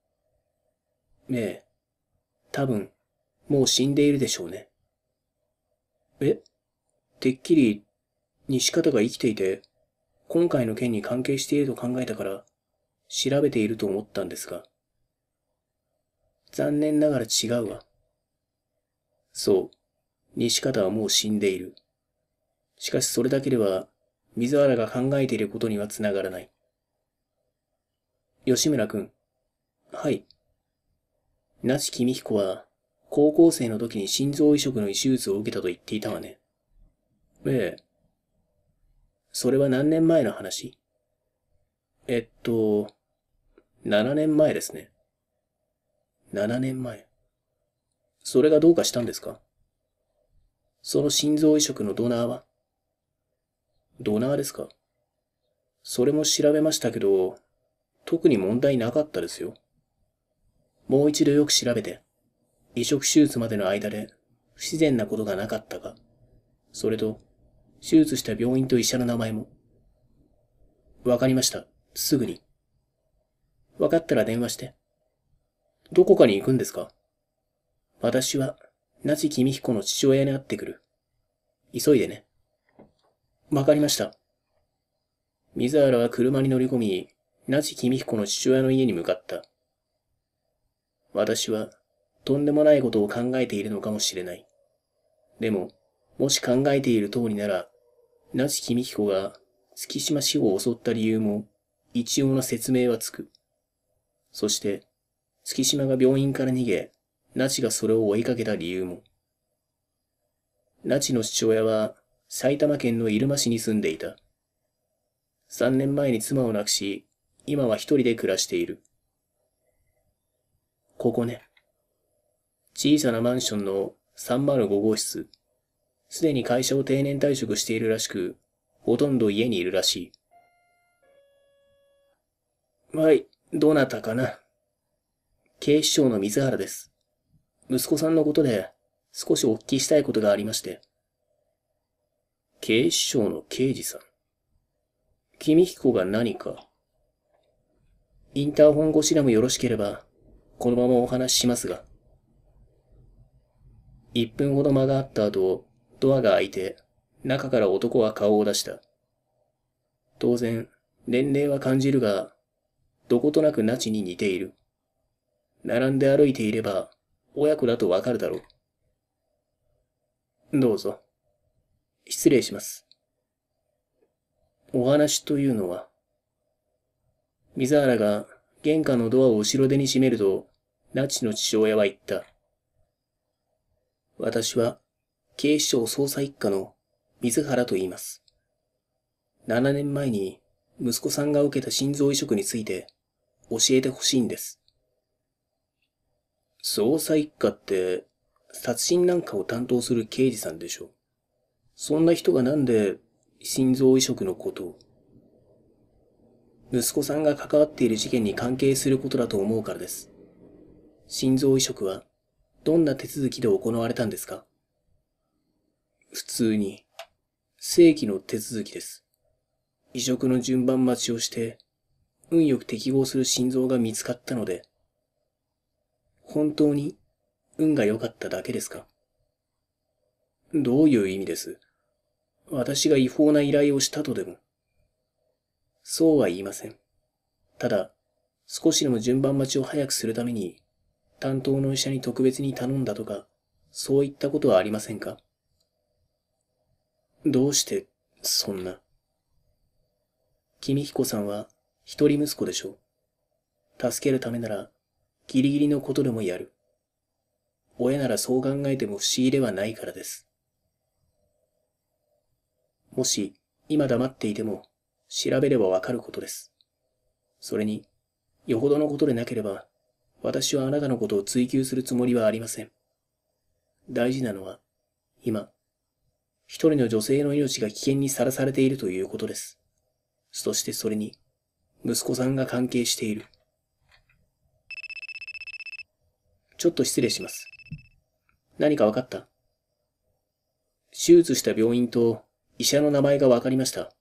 [SPEAKER 1] う。ねえ、多分、もう死んでいるでしょうね。えてっきり、西方が生きていて、今回の件に関係していると考えたから、調べていると思ったんですが、残念ながら違うわ。そう。西方はもう死んでいる。しかしそれだけでは、水原が考えていることにはつながらない。吉村くん。はい。那し君彦は、高校生の時に心臓移植の手術を受けたと言っていたわね。ええ。それは何年前の話えっと、7年前ですね。7年前。それがどうかしたんですかその心臓移植のドナーはドナーですかそれも調べましたけど、特に問題なかったですよ。もう一度よく調べて、移植手術までの間で不自然なことがなかったか、それと、手術した病院と医者の名前も。わかりました。すぐに。わかったら電話して。どこかに行くんですか私は、なじき彦の父親に会ってくる。急いでね。わかりました。水原は車に乗り込み、那智き彦の父親の家に向かった。私は、とんでもないことを考えているのかもしれない。でも、もし考えている通りなら、那智き彦が月島保を襲った理由も、一応の説明はつく。そして、月島が病院から逃げ、ナチがそれを追いかけた理由も。ナチの父親は埼玉県の入間市に住んでいた。三年前に妻を亡くし、今は一人で暮らしている。ここね。小さなマンションの305号室。すでに会社を定年退職しているらしく、ほとんど家にいるらしい。はい。どなたかな警視庁の水原です。息子さんのことで少しお聞きしたいことがありまして。警視庁の刑事さん。君彦が何か。インターホン越しでもよろしければ、このままお話ししますが。一分ほど間があった後、ドアが開いて、中から男は顔を出した。当然、年齢は感じるが、どことなくナチに似ている。並んで歩いていれば、親子だとわかるだろう。どうぞ。失礼します。お話というのは水原が玄関のドアを後ろ手に閉めると、ナチの父親は言った。私は、警視庁捜査一課の水原と言います。7年前に息子さんが受けた心臓移植について教えてほしいんです。捜査一課って、殺人なんかを担当する刑事さんでしょ。そんな人がなんで心臓移植のことを。息子さんが関わっている事件に関係することだと思うからです。心臓移植はどんな手続きで行われたんですか普通に、正規の手続きです。移植の順番待ちをして、運よく適合する心臓が見つかったので、本当に運が良かっただけですかどういう意味です私が違法な依頼をしたとでも。そうは言いません。ただ、少しでも順番待ちを早くするために、担当の医者に特別に頼んだとか、そういったことはありませんかどうして、そんな。君彦さんは、一人息子でしょう。助けるためなら、ギリギリのことでもやる。親ならそう考えても不思議ではないからです。もし、今黙っていても、調べればわかることです。それに、よほどのことでなければ、私はあなたのことを追求するつもりはありません。大事なのは、今、一人の女性の命が危険にさらされているということです。そしてそれに、息子さんが関係している。ちょっと失礼します。何か分かった手術した病院と医者の名前が分かりました。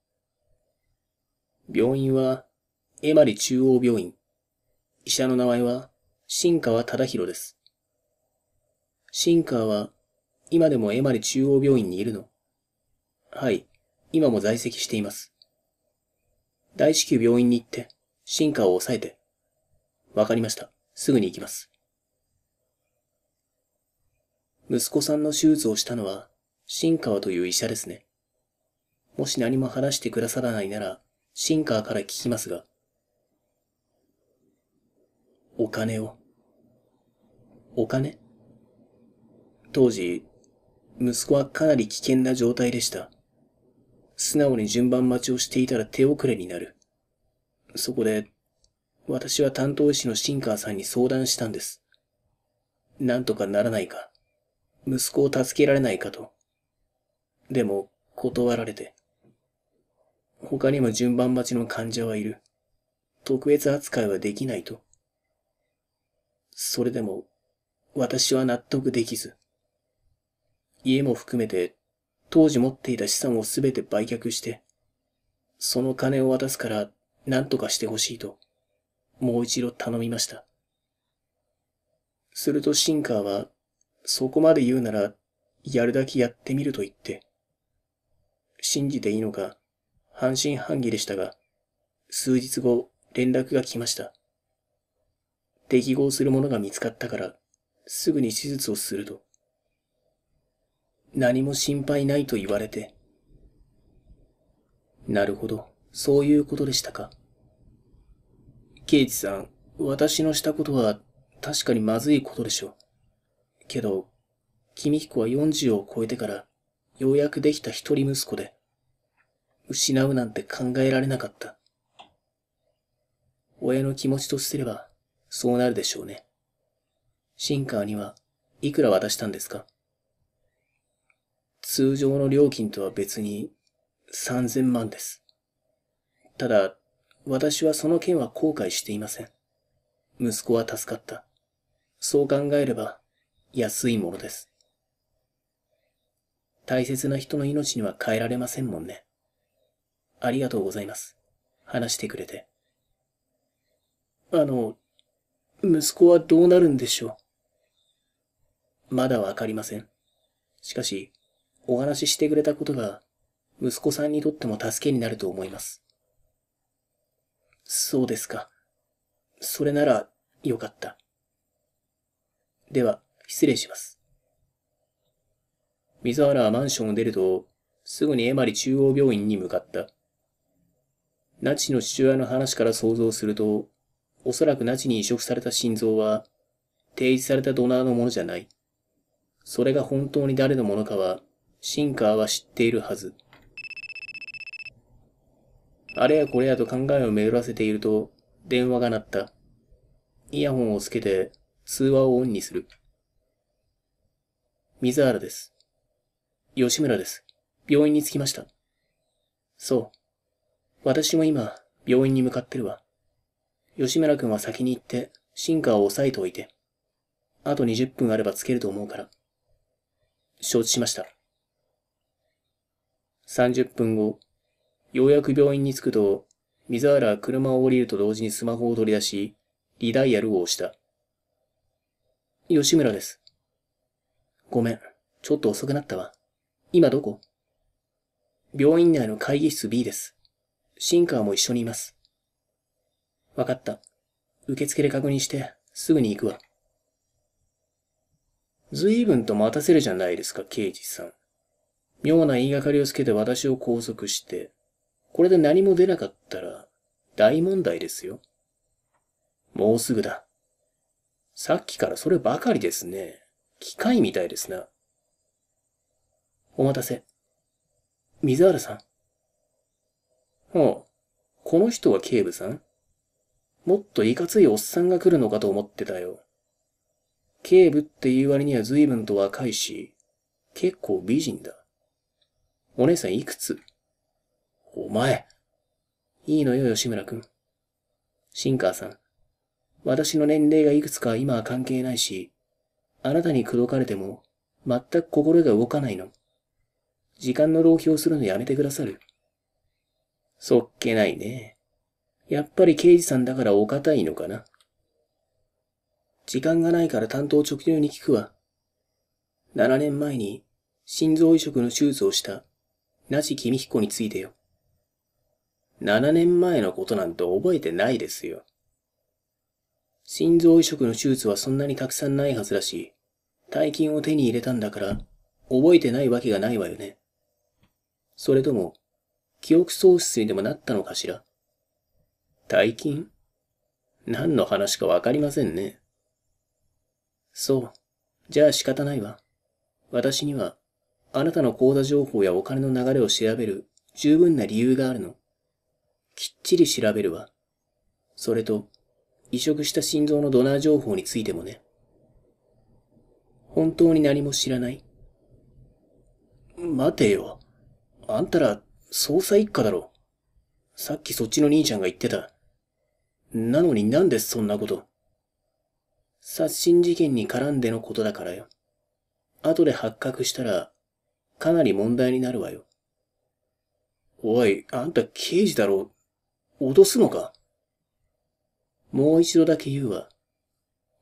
[SPEAKER 1] 病院は、エマリ中央病院。医者の名前は、新川忠弘です。新川は、今でもエマリ中央病院にいるのはい、今も在籍しています。大至急病院に行って、進化を抑えて。わかりました。すぐに行きます。息子さんの手術をしたのは、新川という医者ですね。もし何も話してくださらないなら、新川から聞きますが。お金を。お金当時、息子はかなり危険な状態でした。素直に順番待ちをしていたら手遅れになる。そこで、私は担当医師のシンカーさんに相談したんです。なんとかならないか。息子を助けられないかと。でも、断られて。他にも順番待ちの患者はいる。特別扱いはできないと。それでも、私は納得できず。家も含めて当時持っていた資産をすべて売却して、その金を渡すから何とかしてほしいと、もう一度頼みました。するとシンカーは、そこまで言うなら、やるだけやってみると言って、信じていいのか、半信半疑でしたが、数日後、連絡が来ました。適合するものが見つかったから、すぐに手術をすると。何も心配ないと言われて。なるほど、そういうことでしたか。刑事さん、私のしたことは確かにまずいことでしょう。けど、君彦は40を超えてから、ようやくできた一人息子で、失うなんて考えられなかった。親の気持ちとすれば、そうなるでしょうね。シンカーには、いくら渡したんですか通常の料金とは別に3000万です。ただ、私はその件は後悔していません。息子は助かった。そう考えれば、安いものです。大切な人の命には変えられませんもんね。ありがとうございます。話してくれて。あの、息子はどうなるんでしょう。まだわかりません。しかし、お話ししてくれたことが、息子さんにとっても助けになると思います。そうですか。それなら、よかった。では、失礼します。水原はマンションを出ると、すぐにエマリ中央病院に向かった。ナチの父親の話から想像すると、おそらくナチに移植された心臓は、提示されたドナーのものじゃない。それが本当に誰のものかは、シンカーは知っているはず。あれやこれやと考えを巡らせていると、電話が鳴った。イヤホンをつけて、通話をオンにする。水原です。吉村です。病院に着きました。そう。私も今、病院に向かってるわ。吉村くんは先に行って、シンカーを押さえておいて。あと20分あればつけると思うから。承知しました。30分後、ようやく病院に着くと、水原は車を降りると同時にスマホを取り出し、リダイヤルを押した。吉村です。ごめん、ちょっと遅くなったわ。今どこ病院内の会議室 B です。シンカーも一緒にいます。わかった。受付で確認して、すぐに行くわ。随分と待たせるじゃないですか、刑事さん。妙な言いがかりをつけて私を拘束して、これで何も出なかったら、大問題ですよ。もうすぐだ。さっきからそればかりですね。機械みたいですな。お待たせ。水原さん。ほう。この人は警部さんもっといかついおっさんが来るのかと思ってたよ。警部っていう割には随分と若いし、結構美人だ。お姉さんいくつお前。いいのよ、吉村くん。シンカーさん。私の年齢がいくつか今は関係ないし、あなたに口説かれても、全く心が動かないの。時間の浪費をするのやめてくださる。そっけないね。やっぱり刑事さんだからお堅いのかな。時間がないから担当直入に聞くわ。7年前に心臓移植の手術をしたなし君彦についてよ。7年前のことなんて覚えてないですよ。心臓移植の手術はそんなにたくさんないはずだし、大金を手に入れたんだから、覚えてないわけがないわよね。それとも、記憶喪失にでもなったのかしら大金何の話かわかりませんね。そう。じゃあ仕方ないわ。私には、あなたの口座情報やお金の流れを調べる十分な理由があるの。きっちり調べるわ。それと、移植した心臓のドナー情報についてもね。本当に何も知らない待てよ。あんたら、捜査一課だろ。さっきそっちの兄ちゃんが言ってた。なのになんでそんなこと。殺人事件に絡んでのことだからよ。後で発覚したら、かなり問題になるわよ。おい、あんた刑事だろう。脅すのかもう一度だけ言うわ。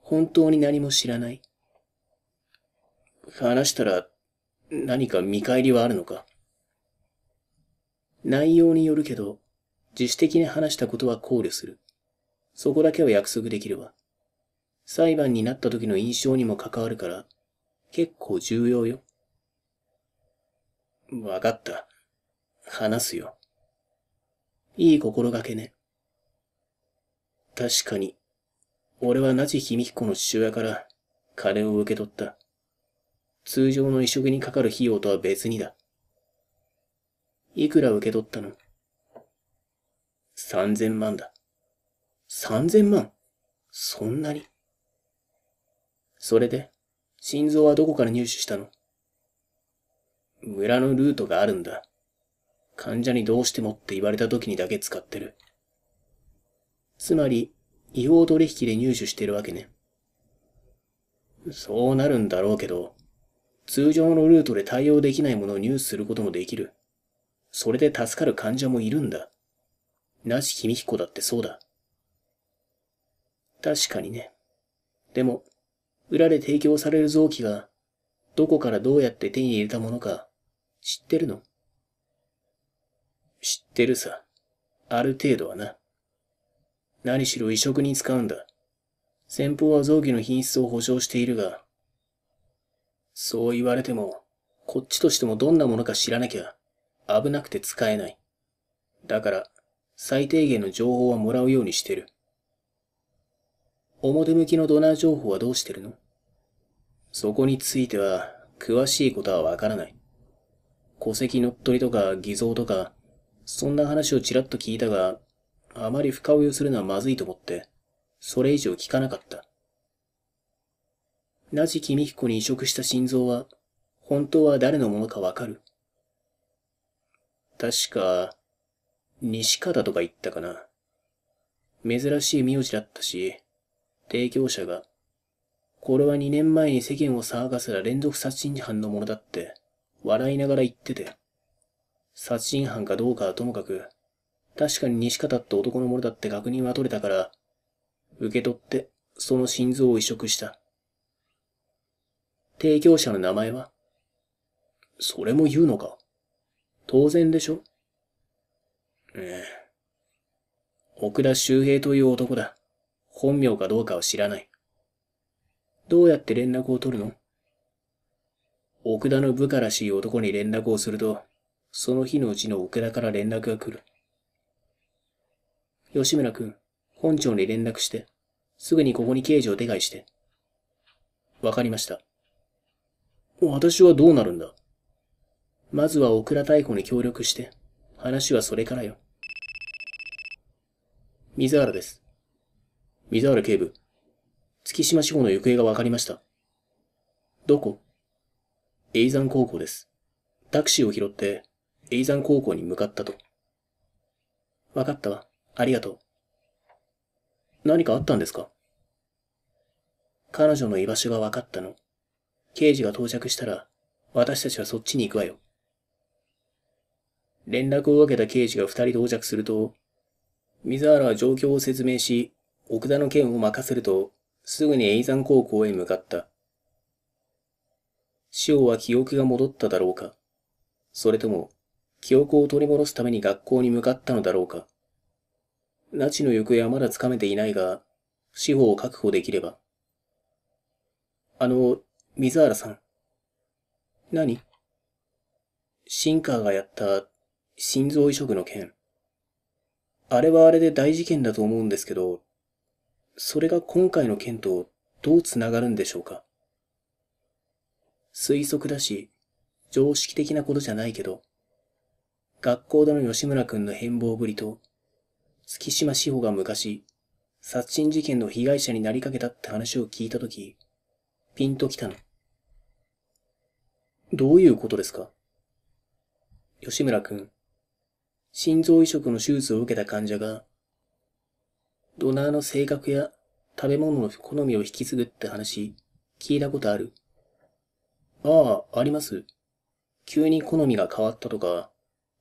[SPEAKER 1] 本当に何も知らない。話したら何か見返りはあるのか内容によるけど、自主的に話したことは考慮する。そこだけは約束できるわ。裁判になった時の印象にも関わるから、結構重要よ。わかった。話すよ。いい心がけね。確かに、俺は那智ヒミヒコの父親から金を受け取った。通常の移植にかかる費用とは別にだ。いくら受け取ったの三千万だ。三千万そんなにそれで、心臓はどこから入手したの村のルートがあるんだ。患者にどうしてもって言われた時にだけ使ってる。つまり、違法取引で入手してるわけね。そうなるんだろうけど、通常のルートで対応できないものを入手することもできる。それで助かる患者もいるんだ。なし君彦だってそうだ。確かにね。でも、裏で提供される臓器が、どこからどうやって手に入れたものか、知ってるの知ってるさ。ある程度はな。何しろ移植に使うんだ。先方は臓器の品質を保証しているが、そう言われても、こっちとしてもどんなものか知らなきゃ、危なくて使えない。だから、最低限の情報はもらうようにしてる。表向きのドナー情報はどうしてるのそこについては、詳しいことはわからない。戸籍乗っ取りとか偽造とか、そんな話をちらっと聞いたが、あまり深追いをするのはまずいと思って、それ以上聞かなかった。なじきみひこに移植した心臓は、本当は誰のものかわかる。確か、西方とか言ったかな。珍しい名字だったし、提供者が、これは2年前に世間を騒がせた連続殺人犯のものだって、笑いながら言ってて。殺人犯かどうかはともかく、確かに西方って男のものだって確認は取れたから、受け取って、その心臓を移植した。提供者の名前はそれも言うのか当然でしょええ。奥田周平という男だ。本名かどうかは知らない。どうやって連絡を取るの奥田の部下らしい男に連絡をすると、その日のうちの奥田から連絡が来る。吉村君、本庁に連絡して、すぐにここに刑事を手配して。わかりました。私はどうなるんだまずは奥田逮捕に協力して、話はそれからよ。水原です。水原警部、月島志保の行方がわかりました。どこ永山高校です。タクシーを拾って、永山高校に向かったと。わかったわ。ありがとう。何かあったんですか彼女の居場所がわかったの。刑事が到着したら、私たちはそっちに行くわよ。連絡を受けた刑事が二人到着すると、水原は状況を説明し、奥田の件を任せると、すぐに永山高校へ向かった。塩は記憶が戻っただろうかそれとも、記憶を取り戻すために学校に向かったのだろうか那智の行方はまだつかめていないが、司法を確保できれば。あの、水原さん。何シンカーがやった心臓移植の件。あれはあれで大事件だと思うんですけど、それが今回の件とどう繋がるんでしょうか推測だし、常識的なことじゃないけど、学校での吉村くんの変貌ぶりと、月島志保が昔、殺人事件の被害者になりかけたって話を聞いたとき、ピンときたの。どういうことですか吉村くん、心臓移植の手術を受けた患者が、ドナーの性格や食べ物の好みを引き継ぐって話、聞いたことあるああ、あります。急に好みが変わったとか、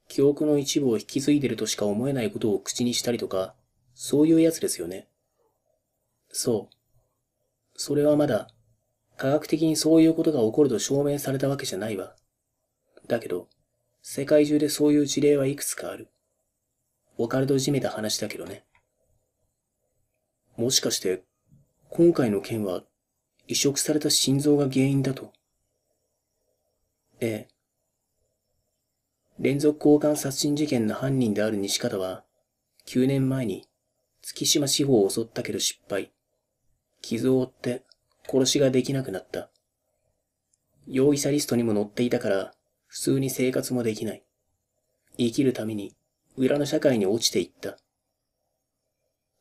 [SPEAKER 1] 記憶の一部を引き継いでるとしか思えないことを口にしたりとか、そういうやつですよね。そう。それはまだ、科学的にそういうことが起こると証明されたわけじゃないわ。だけど、世界中でそういう事例はいくつかある。オカルトじめた話だけどね。もしかして、今回の件は、移植された心臓が原因だと。て、連続交換殺人事件の犯人である西方は、9年前に月島司法を襲ったけど失敗。傷を負って殺しができなくなった。容疑者リストにも載っていたから、普通に生活もできない。生きるために裏の社会に落ちていった。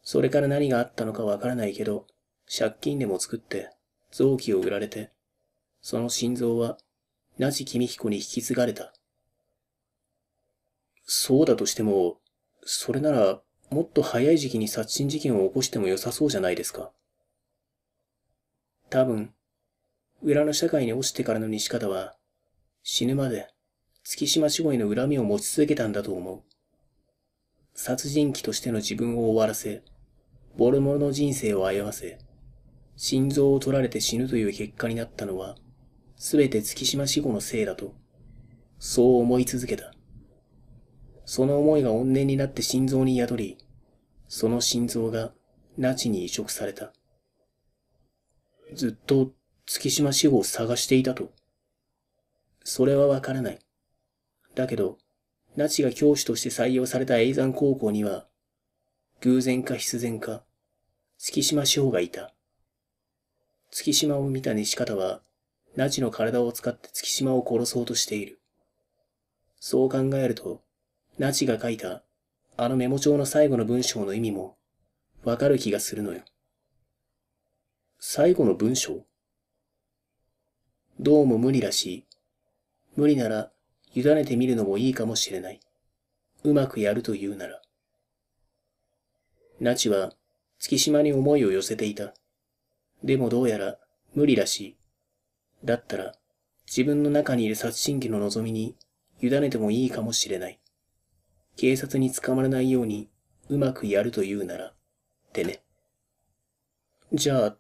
[SPEAKER 1] それから何があったのかわからないけど、借金でも作って臓器を売られて、その心臓はなじ君彦に引き継がれた。そうだとしても、それなら、もっと早い時期に殺人事件を起こしても良さそうじゃないですか。多分、裏の社会に落ちてからの西方は、死ぬまで、月島守護への恨みを持ち続けたんだと思う。殺人鬼としての自分を終わらせ、ボロボロの人生を歩ませ、心臓を取られて死ぬという結果になったのは、すべて月島死後のせいだと、そう思い続けた。その思いが怨念になって心臓に宿り、その心臓が那智に移植された。ずっと月島死後を探していたと。それはわからない。だけど、那智が教師として採用された永山高校には、偶然か必然か、月島志保がいた。月島を見た西方は、ナチの体を使って月島を殺そうとしている。そう考えると、ナチが書いた、あのメモ帳の最後の文章の意味も、わかる気がするのよ。最後の文章どうも無理らしい。無理なら、委ねてみるのもいいかもしれない。うまくやると言うなら。ナチは、月島に思いを寄せていた。でもどうやら、無理らしい。だったら、自分の中にいる殺人鬼の望みに委ねてもいいかもしれない。警察に捕まらないようにうまくやると言うなら、ってね。じゃあ、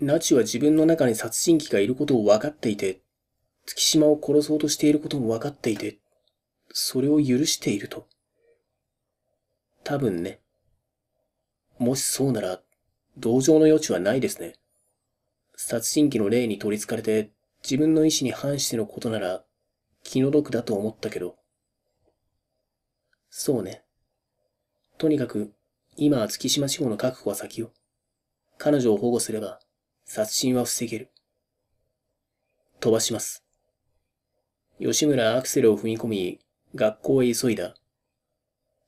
[SPEAKER 1] ナチは自分の中に殺人鬼がいることを分かっていて、月島を殺そうとしていることも分かっていて、それを許していると。多分ね。もしそうなら、同情の余地はないですね。殺人鬼の霊に取り憑かれて、自分の意志に反してのことなら、気の毒だと思ったけど。そうね。とにかく、今は月島志望の確保は先よ。彼女を保護すれば、殺人は防げる。飛ばします。吉村アクセルを踏み込み、学校へ急いだ。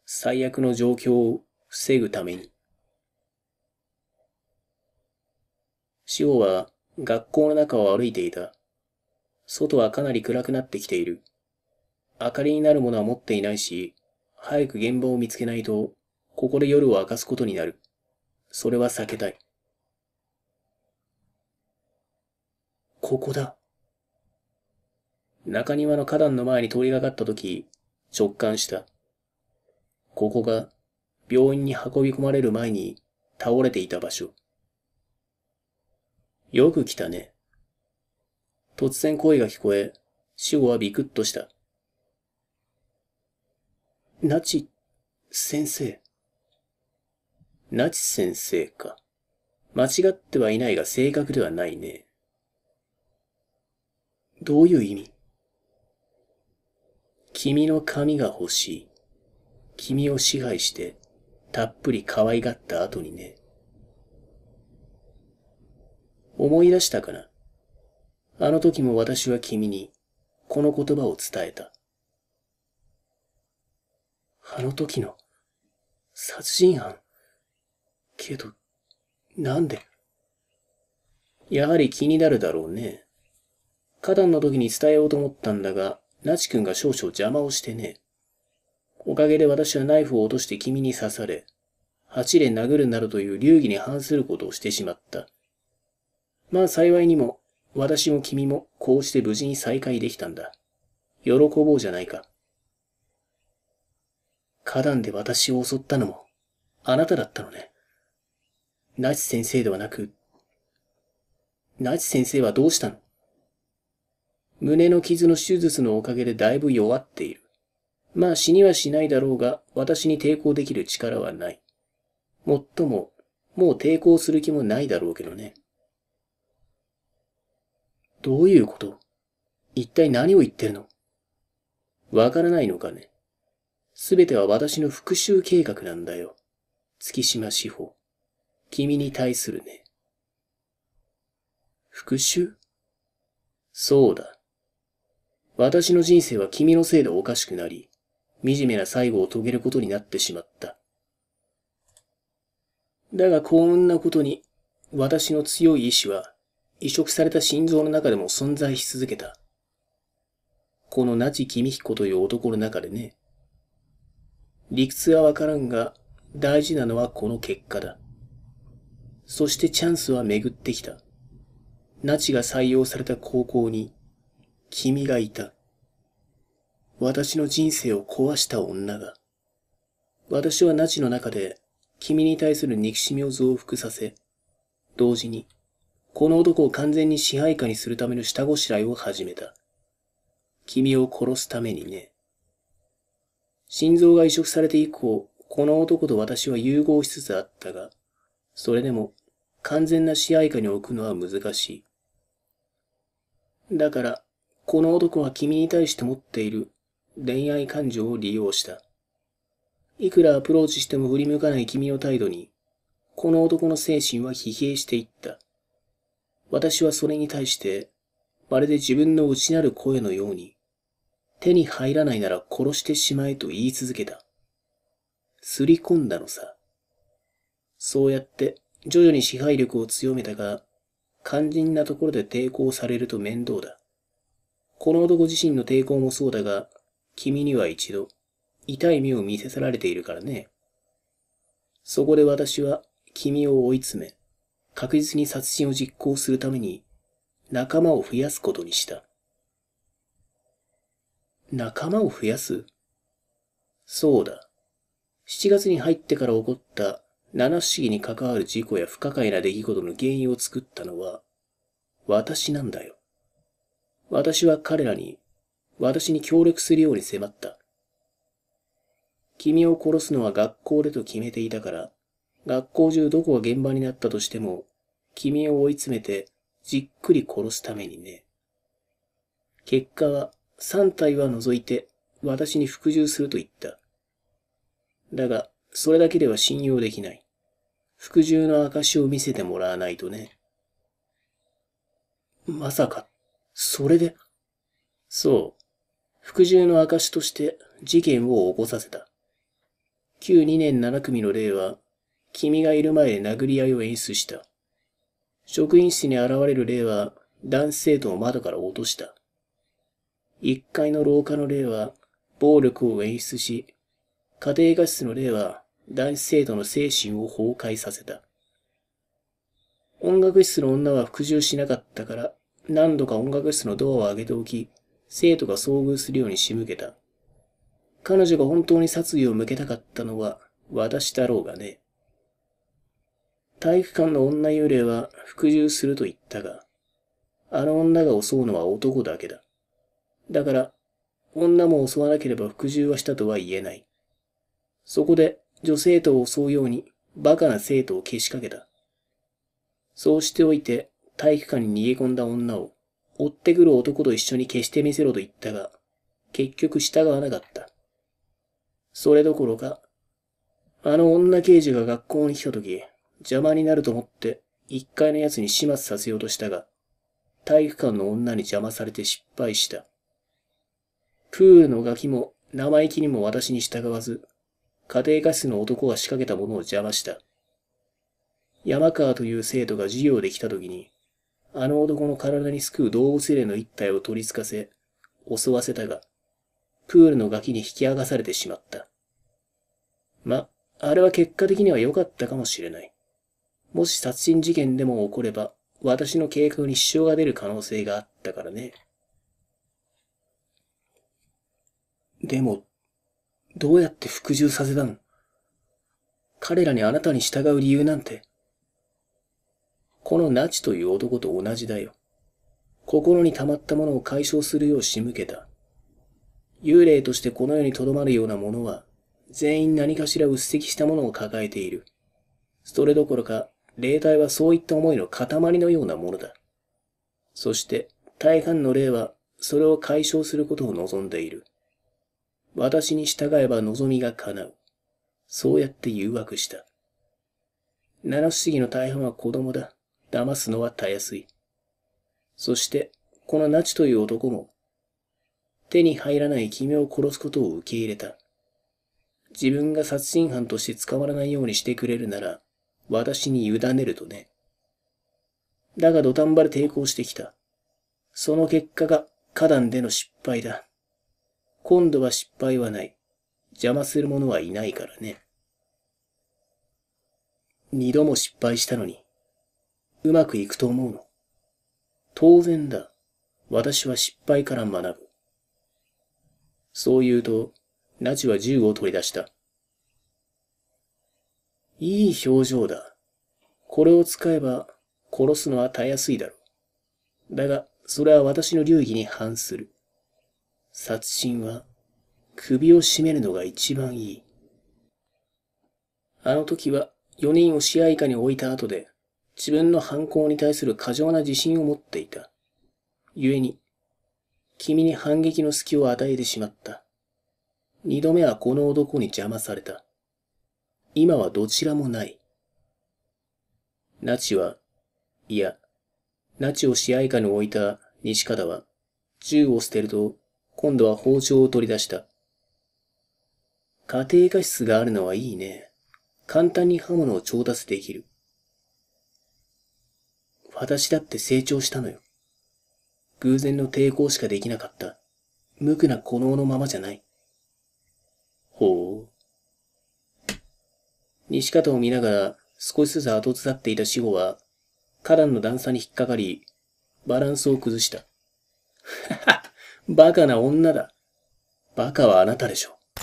[SPEAKER 1] 最悪の状況を防ぐために。潮は学校の中を歩いていた。外はかなり暗くなってきている。明かりになるものは持っていないし、早く現場を見つけないと、ここで夜を明かすことになる。それは避けたい。ここだ。中庭の花壇の前に通りがかったとき、直感した。ここが、病院に運び込まれる前に倒れていた場所。よく来たね。突然声が聞こえ、死後はビクッとした。ナチ、先生。ナチ先生か。間違ってはいないが正確ではないね。どういう意味君の髪が欲しい。君を支配して、たっぷり可愛がった後にね。思い出したかなあの時も私は君に、この言葉を伝えた。あの時の、殺人犯。けど、なんでやはり気になるだろうね。花壇の時に伝えようと思ったんだが、ナチくんが少々邪魔をしてね。おかげで私はナイフを落として君に刺され、8で殴るなどという流儀に反することをしてしまった。まあ幸いにも、私も君もこうして無事に再会できたんだ。喜ぼうじゃないか。花壇で私を襲ったのも、あなただったのね。ナチ先生ではなく、ナチ先生はどうしたの胸の傷の手術のおかげでだいぶ弱っている。まあ死にはしないだろうが、私に抵抗できる力はない。もっとも、もう抵抗する気もないだろうけどね。どういうこと一体何を言ってるのわからないのかねすべては私の復讐計画なんだよ。月島志保。君に対するね。復讐そうだ。私の人生は君のせいでおかしくなり、惨めな最後を遂げることになってしまった。だが幸運なことに、私の強い意志は移植された心臓の中でも存在し続けた。このキミ君彦という男の中でね。理屈はわからんが、大事なのはこの結果だ。そしてチャンスは巡ってきた。那智が採用された高校に、君がいた。私の人生を壊した女が。私は那智の中で、君に対する憎しみを増幅させ、同時に、この男を完全に支配下にするための下ごしらえを始めた。君を殺すためにね。心臓が移植されて以降、この男と私は融合しつつあったが、それでも完全な支配下に置くのは難しい。だから、この男は君に対して持っている恋愛感情を利用した。いくらアプローチしても振り向かない君の態度に、この男の精神は疲弊していった。私はそれに対して、まるで自分の内なる声のように、手に入らないなら殺してしまえと言い続けた。すり込んだのさ。そうやって徐々に支配力を強めたが、肝心なところで抵抗されると面倒だ。この男自身の抵抗もそうだが、君には一度、痛い目を見せられているからね。そこで私は君を追い詰め、確実に殺人を実行するために仲間を増やすことにした。仲間を増やすそうだ。7月に入ってから起こった七不思議に関わる事故や不可解な出来事の原因を作ったのは私なんだよ。私は彼らに私に協力するように迫った。君を殺すのは学校でと決めていたから、学校中どこが現場になったとしても、君を追い詰めて、じっくり殺すためにね。結果は、3体は除いて、私に服従すると言った。だが、それだけでは信用できない。服従の証を見せてもらわないとね。まさか、それでそう。服従の証として事件を起こさせた。旧2年7組の例は君がいる前で殴り合いを演出した。職員室に現れる霊は、男子生徒を窓から落とした。一階の廊下の霊は、暴力を演出し、家庭画室の霊は、男子生徒の精神を崩壊させた。音楽室の女は服従しなかったから、何度か音楽室のドアを開けておき、生徒が遭遇するように仕向けた。彼女が本当に殺意を向けたかったのは、私だろうがね。体育館の女幽霊は服従すると言ったが、あの女が襲うのは男だけだ。だから、女も襲わなければ服従はしたとは言えない。そこで女生徒を襲うようにバカな生徒をけしかけた。そうしておいて体育館に逃げ込んだ女を追ってくる男と一緒に消してみせろと言ったが、結局従わなかった。それどころか、あの女刑事が学校に来た時、邪魔になると思って1階の奴に始末させようとしたが、体育館の女に邪魔されて失敗した。プールのガキも生意気にも私に従わず、家庭科室の男が仕掛けたものを邪魔した。山川という生徒が授業で来た時に、あの男の体に救う動物霊の一体を取り付かせ、襲わせたが、プールのガキに引き剥がされてしまった。ま、あれは結果的には良かったかもしれない。もし殺人事件でも起これば、私の計画に支障が出る可能性があったからね。でも、どうやって服従させたの彼らにあなたに従う理由なんて。このナチという男と同じだよ。心に溜まったものを解消するよう仕向けた。幽霊としてこの世に留まるようなものは、全員何かしら鬱積したものを抱えている。それどころか、霊体はそういった思いの塊のようなものだ。そして、大半の霊は、それを解消することを望んでいる。私に従えば望みが叶う。そうやって誘惑した。七不思議の大半は子供だ。騙すのはたやすい。そして、このナチという男も、手に入らない君を殺すことを受け入れた。自分が殺人犯として捕まらないようにしてくれるなら、私に委ねるとね。だが土壇場で抵抗してきた。その結果が花壇での失敗だ。今度は失敗はない。邪魔する者はいないからね。二度も失敗したのに、うまくいくと思うの。当然だ。私は失敗から学ぶ。そう言うと、ナチは銃を取り出した。いい表情だ。これを使えば殺すのはたやすいだろう。だが、それは私の流儀に反する。殺人は首を絞めるのが一番いい。あの時は4人を支配下に置いた後で、自分の犯行に対する過剰な自信を持っていた。故に、君に反撃の隙を与えてしまった。二度目はこの男に邪魔された。今はどちらもない。那智は、いや、那智を支配下に置いた西方は、銃を捨てると、今度は包丁を取り出した。家庭科室があるのはいいね。簡単に刃物を調達できる。私だって成長したのよ。偶然の抵抗しかできなかった。無垢な孤能のままじゃない。ほう。西方を見ながら少しずつ後ずさっていた死後は、花壇の段差に引っかかり、バランスを崩した。は はバカな女だ。バカはあなたでしょ。う。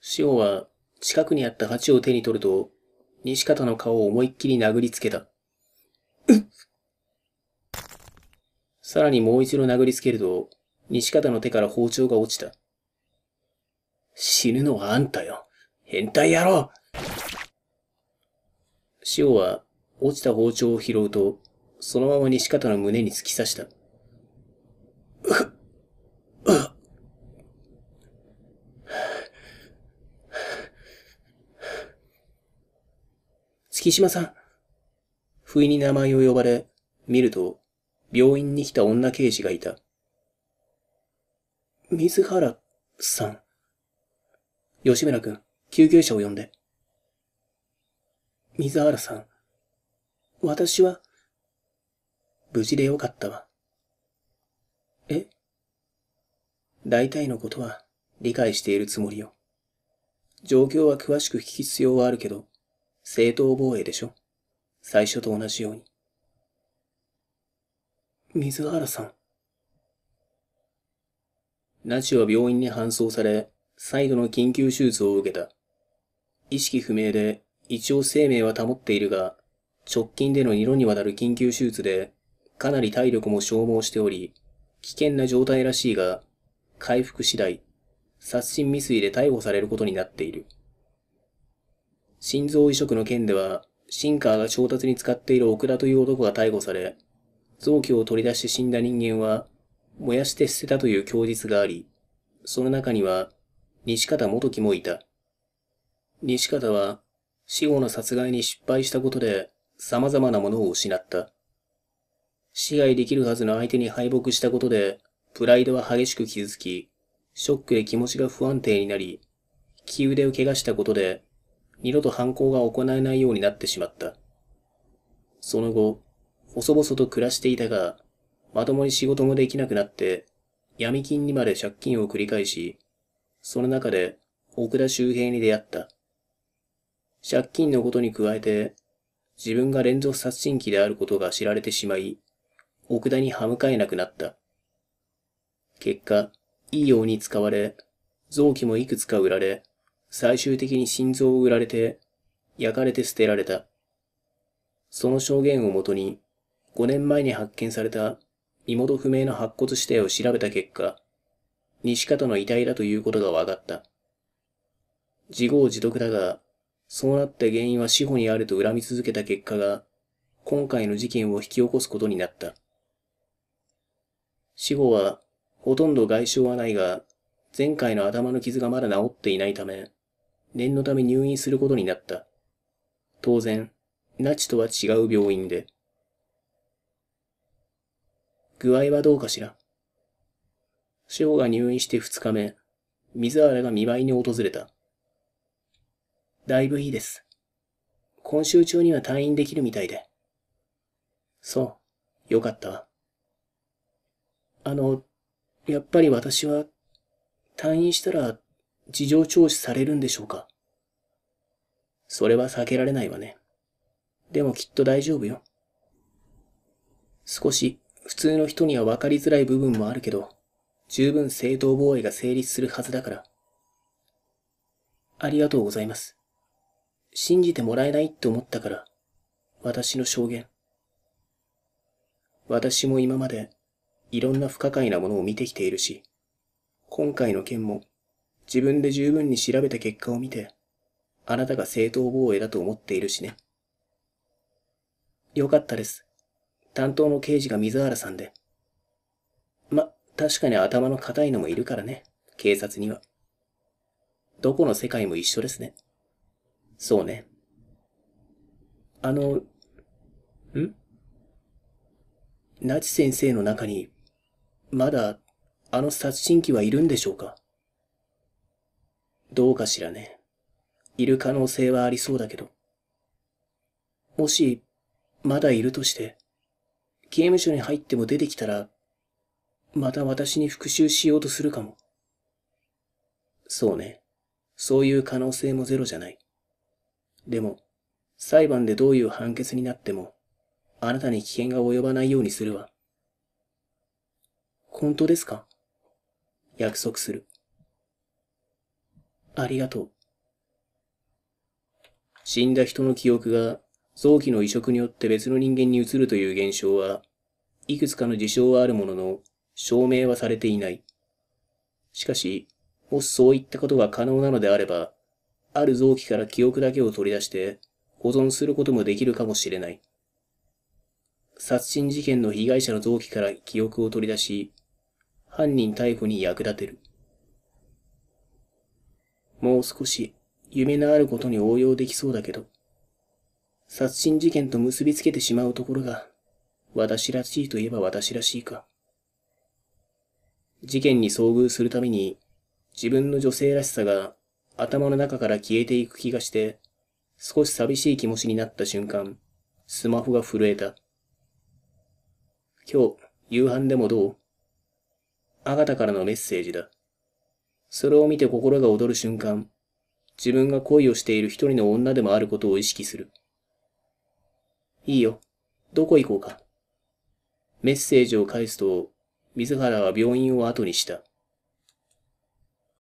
[SPEAKER 1] 死後は近くにあった鉢を手に取ると、西方の顔を思いっきり殴りつけた。うっさらにもう一度殴りつけると、西方の手から包丁が落ちた。死ぬのはあんたよ。変態野郎塩は落ちた包丁を拾うと、そのまま西方の胸に突き刺した。月島さん。不意に名前を呼ばれ、見ると、病院に来た女刑事がいた。水原さん。吉村くん、救急車を呼んで。水原さん、私は、無事でよかったわ。え大体のことは理解しているつもりよ。状況は詳しく聞き必要はあるけど、正当防衛でしょ最初と同じように。水原さん。ナチは病院に搬送され、再度の緊急手術を受けた。意識不明で一応生命は保っているが、直近での二度にわたる緊急手術で、かなり体力も消耗しており、危険な状態らしいが、回復次第、殺人未遂で逮捕されることになっている。心臓移植の件では、シンカーが調達に使っている奥田という男が逮捕され、臓器を取り出して死んだ人間は、燃やして捨てたという供述があり、その中には、西方元樹もいた。西方は、死後の殺害に失敗したことで、様々なものを失った。支配できるはずの相手に敗北したことで、プライドは激しく傷つき、ショックで気持ちが不安定になり、利き腕を怪我したことで、二度と犯行が行えないようになってしまった。その後、細々と暮らしていたが、まともに仕事もできなくなって、闇金にまで借金を繰り返し、その中で、奥田周平に出会った。借金のことに加えて、自分が連続殺人鬼であることが知られてしまい、奥田に歯向かえなくなった。結果、いいように使われ、臓器もいくつか売られ、最終的に心臓を売られて、焼かれて捨てられた。その証言をもとに、5年前に発見された身元不明の白骨死体を調べた結果、西方の遺体だということが分かった。自業自得だが、そうなった原因は死後にあると恨み続けた結果が、今回の事件を引き起こすことになった。死後は、ほとんど外傷はないが、前回の頭の傷がまだ治っていないため、念のため入院することになった。当然、那智とは違う病院で。具合はどうかしら翔が入院して2日目、水原が見舞いに訪れた。だいぶいいです。今週中には退院できるみたいで。そう、よかったわ。あの、やっぱり私は、退院したら、事情聴取されるんでしょうかそれは避けられないわね。でもきっと大丈夫よ。少し、普通の人には分かりづらい部分もあるけど、十分正当防衛が成立するはずだから。ありがとうございます。信じてもらえないって思ったから、私の証言。私も今まで、いろんな不可解なものを見てきているし、今回の件も、自分で十分に調べた結果を見て、あなたが正当防衛だと思っているしね。よかったです。担当の刑事が水原さんで。確かに頭の固いのもいるからね。警察には。どこの世界も一緒ですね。そうね。あの、んナチ先生の中に、まだ、あの殺人鬼はいるんでしょうかどうかしらね。いる可能性はありそうだけど。もし、まだいるとして、刑務所に入っても出てきたら、また私に復讐しようとするかも。そうね。そういう可能性もゼロじゃない。でも、裁判でどういう判決になっても、あなたに危険が及ばないようにするわ。本当ですか約束する。ありがとう。死んだ人の記憶が臓器の移植によって別の人間に移るという現象は、いくつかの事象はあるものの、証明はされていない。しかし、もしそういったことが可能なのであれば、ある臓器から記憶だけを取り出して保存することもできるかもしれない。殺人事件の被害者の臓器から記憶を取り出し、犯人逮捕に役立てる。もう少し夢のあることに応用できそうだけど、殺人事件と結びつけてしまうところが、私らしいといえば私らしいか。事件に遭遇するために、自分の女性らしさが頭の中から消えていく気がして、少し寂しい気持ちになった瞬間、スマホが震えた。今日、夕飯でもどうあがたからのメッセージだ。それを見て心が躍る瞬間、自分が恋をしている一人の女でもあることを意識する。いいよ。どこ行こうか。メッセージを返すと、水原は病院を後にした。